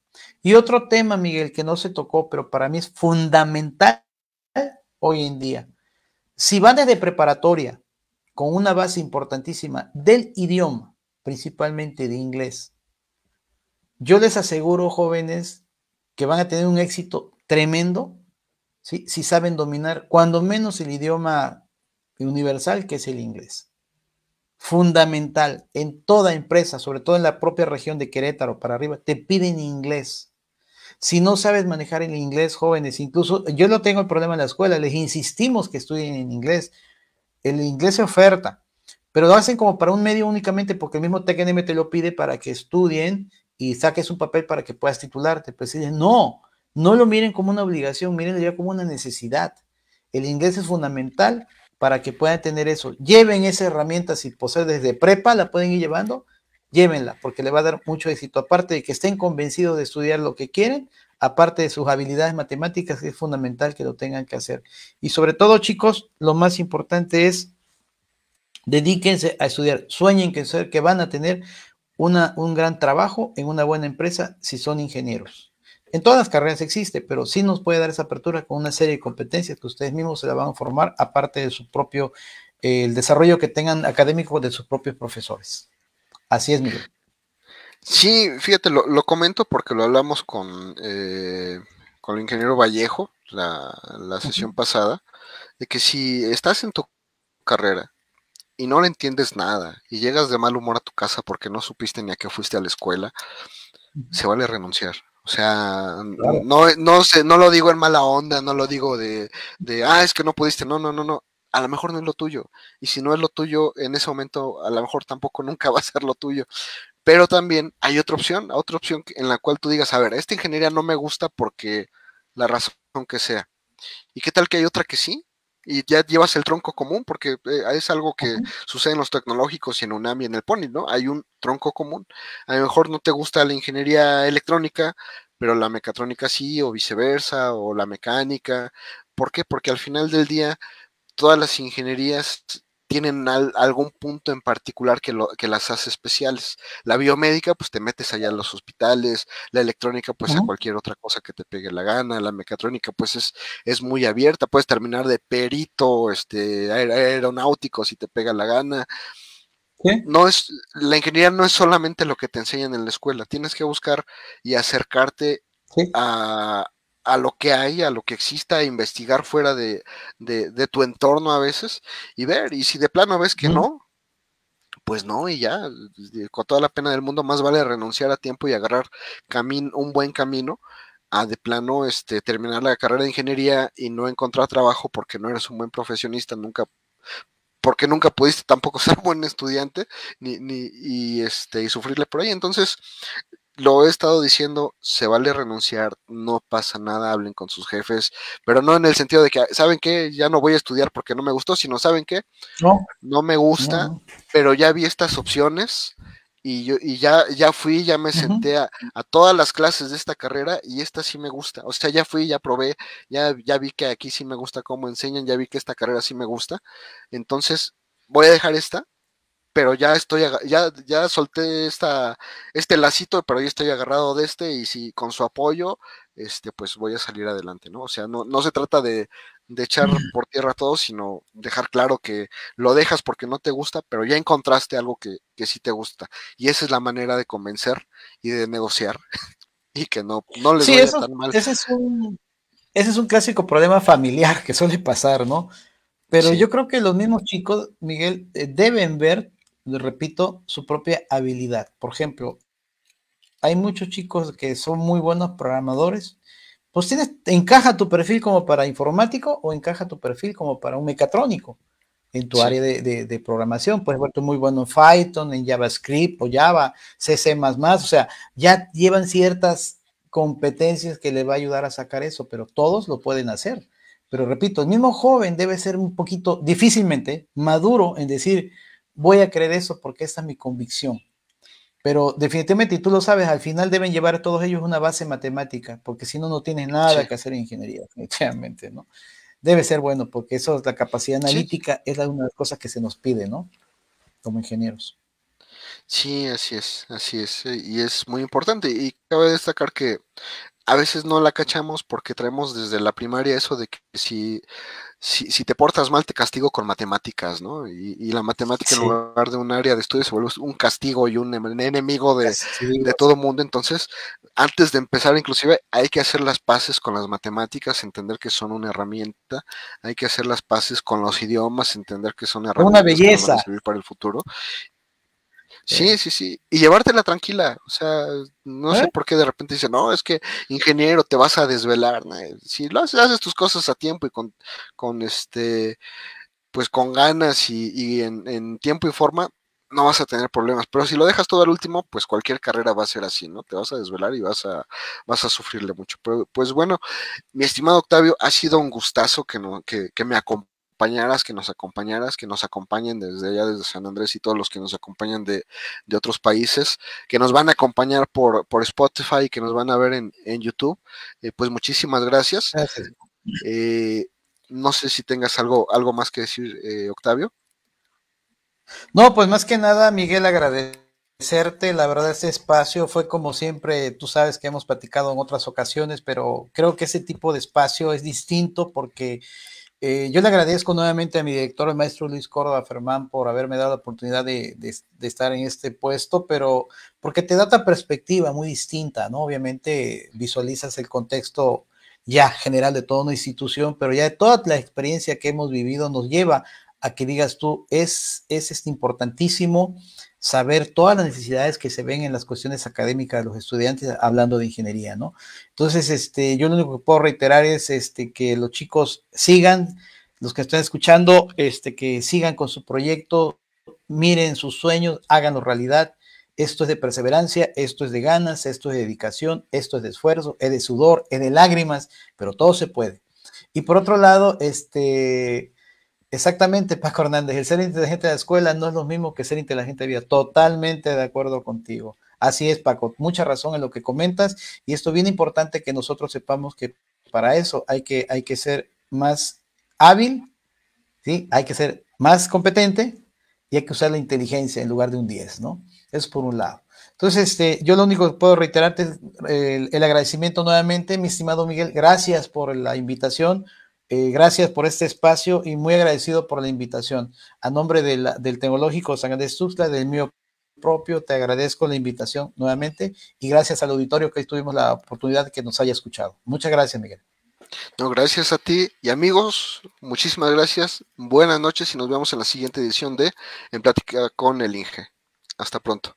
Y otro tema, Miguel, que no se tocó, pero para mí es fundamental hoy en día. Si van desde preparatoria con una base importantísima del idioma, principalmente de inglés, yo les aseguro, jóvenes, que van a tener un éxito tremendo, si saben dominar cuando menos el idioma universal que es el inglés. Fundamental en toda empresa, sobre todo en la propia región de Querétaro para arriba, te piden inglés. Si no sabes manejar el inglés, jóvenes, incluso yo no tengo el problema en la escuela, les insistimos que estudien en inglés. El inglés se oferta, pero lo hacen como para un medio únicamente porque el mismo TKM te lo pide para que estudien y saques un papel para que puedas titularte. Pues no, no lo miren como una obligación, mirenlo ya como una necesidad. El inglés es fundamental para que puedan tener eso. Lleven esa herramienta, si poseen desde prepa, la pueden ir llevando, llévenla, porque le va a dar mucho éxito. Aparte de que estén convencidos de estudiar lo que quieren, aparte de sus habilidades matemáticas, es fundamental que lo tengan que hacer. Y sobre todo, chicos, lo más importante es dedíquense a estudiar, sueñen que, que van a tener una, un gran trabajo en una buena empresa si son ingenieros. En todas las carreras existe, pero sí nos puede dar esa apertura con una serie de competencias que ustedes mismos se la van a formar, aparte de su propio, eh, el desarrollo que tengan académico de sus propios profesores. Así es, Miguel. Sí, fíjate, lo, comento porque lo hablamos con, eh, con el ingeniero Vallejo la, sesión pasada, de que si estás en tu carrera y no le entiendes nada y llegas de mal humor a tu casa porque no supiste ni a qué fuiste a la escuela, se vale renunciar o sea, no, eh, no, sé, no lo digo en mala onda, no lo digo de, de, ah, es que no pudiste, no, no, no, no, a lo mejor no es lo tuyo. Y si no es lo tuyo, en ese momento a lo mejor tampoco nunca va a ser lo tuyo. Pero también hay otra opción, otra opción en la cual tú digas, a ver, esta ingeniería no me gusta porque la razón que sea. ¿Y qué tal que hay otra que sí? y ya llevas el tronco común, porque eh, es algo que sucede en los tecnológicos y en Unami, y en el Pony, ¿no? Hay un tronco común. A lo mejor no te gusta la ingeniería electrónica, pero la mecatrónica sí, o viceversa, o la mecánica. ¿Por qué? Porque al final del día todas las ingenierías tienen algún punto en particular que, lo, que, las hace especiales. La biomédica, pues te metes allá a los hospitales, la electrónica, pues a cualquier otra cosa que te pegue la gana, la mecatrónica, pues es, es muy abierta, puedes terminar de perito este, aeronáutico si te pega la gana. No es, la ingeniería no es solamente lo que te enseñan en la escuela, tienes que buscar y acercarte a, a lo que hay, a lo que exista, investigar fuera de, tu entorno a veces y ver. Y si de plano ves que no, pues no, y ya, con toda la pena del mundo, más vale renunciar a tiempo y agarrar un buen camino a de plano este, terminar la carrera de ingeniería y no encontrar trabajo porque no eres un buen profesionista, nunca porque nunca pudiste tampoco ser buen estudiante ni, ni, y, este, y sufrirle por ahí. Entonces, lo he estado diciendo, se vale renunciar, no pasa nada, hablen con sus jefes, pero no en el sentido de que, ¿saben qué? Ya no voy a estudiar porque no me gustó, sino, ¿saben qué? No. me gusta, pero ya vi estas opciones y, yo, y ya, ya fui, ya me senté a, todas las clases de esta carrera y esta sí me gusta. O sea, ya fui, ya probé, ya, ya vi que aquí sí me gusta cómo enseñan, ya vi que esta carrera sí me gusta. Entonces, voy a dejar esta pero ya estoy, ya, solté esta, este lacito, pero ya estoy agarrado de este y si con su apoyo, este, pues voy a salir adelante, ¿no? O sea, no, se trata de, echar por tierra todo, sino dejar claro que lo dejas porque no te gusta, pero ya encontraste algo que, que sí te gusta. Y esa es la manera de convencer y de negociar y que no, no les vaya tan mal. Ese es, un, ese es un clásico problema familiar que suele pasar, ¿no? Pero yo creo que los mismos chicos, Miguel, eh, deben ver repito, su propia habilidad. Por ejemplo, hay muchos chicos que son muy buenos programadores. Pues tienes, encaja tu perfil como para informático o encaja tu perfil como para un mecatrónico en tu área de, programación. Puedes es muy bueno en Python, en JavaScript o Java, CC, o sea, ya llevan ciertas competencias que le va a ayudar a sacar eso, pero todos lo pueden hacer. Pero repito, el mismo joven debe ser un poquito difícilmente maduro en decir, voy a creer eso porque esta es mi convicción. Pero definitivamente, y tú lo sabes, al final deben llevar todos ellos una base matemática, porque si no, no tienes nada que hacer en ingeniería, definitivamente, ¿no? Debe ser bueno, porque eso es la capacidad analítica, es una de las cosas que se nos pide, ¿no? Como ingenieros. Sí, así es, así es, eh, y es muy importante. Y cabe destacar que a veces no la cachamos porque traemos desde la primaria eso de que si si, te portas mal, te castigo con matemáticas, ¿no? Y, la matemática en lugar de un área de estudio se vuelve un castigo y un em, enemigo de, todo mundo. Entonces, antes de empezar, inclusive, hay que hacer las paces con las matemáticas, entender que son una herramienta, hay que hacer las paces con los idiomas, entender que son herramientas una belleza. servir para el futuro. Sí, eh. sí, sí. Y llevártela tranquila. O sea, no sé ¿Eh? por qué de repente dice, no, es que ingeniero, te vas a desvelar. Eh, si lo haces, haces tus cosas a tiempo y con, con este, pues con ganas y, en, tiempo y forma, no vas a tener problemas. Pero si lo dejas todo al último, pues cualquier carrera va a ser así, ¿no? Te vas a desvelar y vas a, vas a sufrirle mucho. Pero, pues bueno, mi estimado Octavio, ha sido un gustazo que, no, que, que me acompañe que nos acompañaras, que nos acompañen desde allá, desde San Andrés y todos los que nos acompañan de, otros países, que nos van a acompañar por, por Spotify, que nos van a ver en, YouTube. Eh, pues muchísimas gracias. Eh, no sé si tengas algo, algo más que decir, eh, Octavio. No, pues más que nada, Miguel, agradecerte. La verdad, ese espacio fue como siempre, tú sabes que hemos platicado en otras ocasiones, pero creo que ese tipo de espacio es distinto porque eh, yo le agradezco nuevamente a mi director, el maestro Luis Córdoba Fermán, por haberme dado la oportunidad de, estar en este puesto, pero porque te da otra perspectiva muy distinta, ¿no? Obviamente visualizas el contexto ya general de toda una institución, pero ya de toda la experiencia que hemos vivido nos lleva a que digas tú, es, es, es este, importantísimo saber todas las necesidades que se ven en las cuestiones académicas de los estudiantes hablando de ingeniería, ¿no? Entonces, este, yo lo único que puedo reiterar es este, que los chicos sigan, los que están escuchando, este, que sigan con su proyecto, miren sus sueños, háganlo realidad. Esto es de perseverancia, esto es de ganas, esto es de dedicación, esto es de esfuerzo, es de sudor, es de lágrimas, pero todo se puede. Y por otro lado, este, Exactamente, Paco Hernández. El ser inteligente de la escuela no es lo mismo que ser inteligente de vida. Totalmente de acuerdo contigo. Así es, Paco. Mucha razón en lo que comentas. Y esto es bien importante que nosotros sepamos que para eso hay que, hay que ser más hábil, ¿sí? hay que ser más competente y hay que usar la inteligencia en lugar de un 10, ¿no? es por un lado. Entonces, este, yo lo único que puedo reiterarte es el, el agradecimiento nuevamente, mi estimado Miguel. Gracias por la invitación eh, gracias por este espacio y muy agradecido por la invitación. A nombre del Tecnológico San Andrés Tuxtla, del mío propio, te agradezco la invitación nuevamente y gracias al auditorio que hoy tuvimos la oportunidad de que nos haya escuchado. Muchas gracias, Miguel. No, gracias a ti y amigos, muchísimas gracias. Buenas noches y nos vemos en la siguiente edición de En Plática con el Inge. Hasta pronto.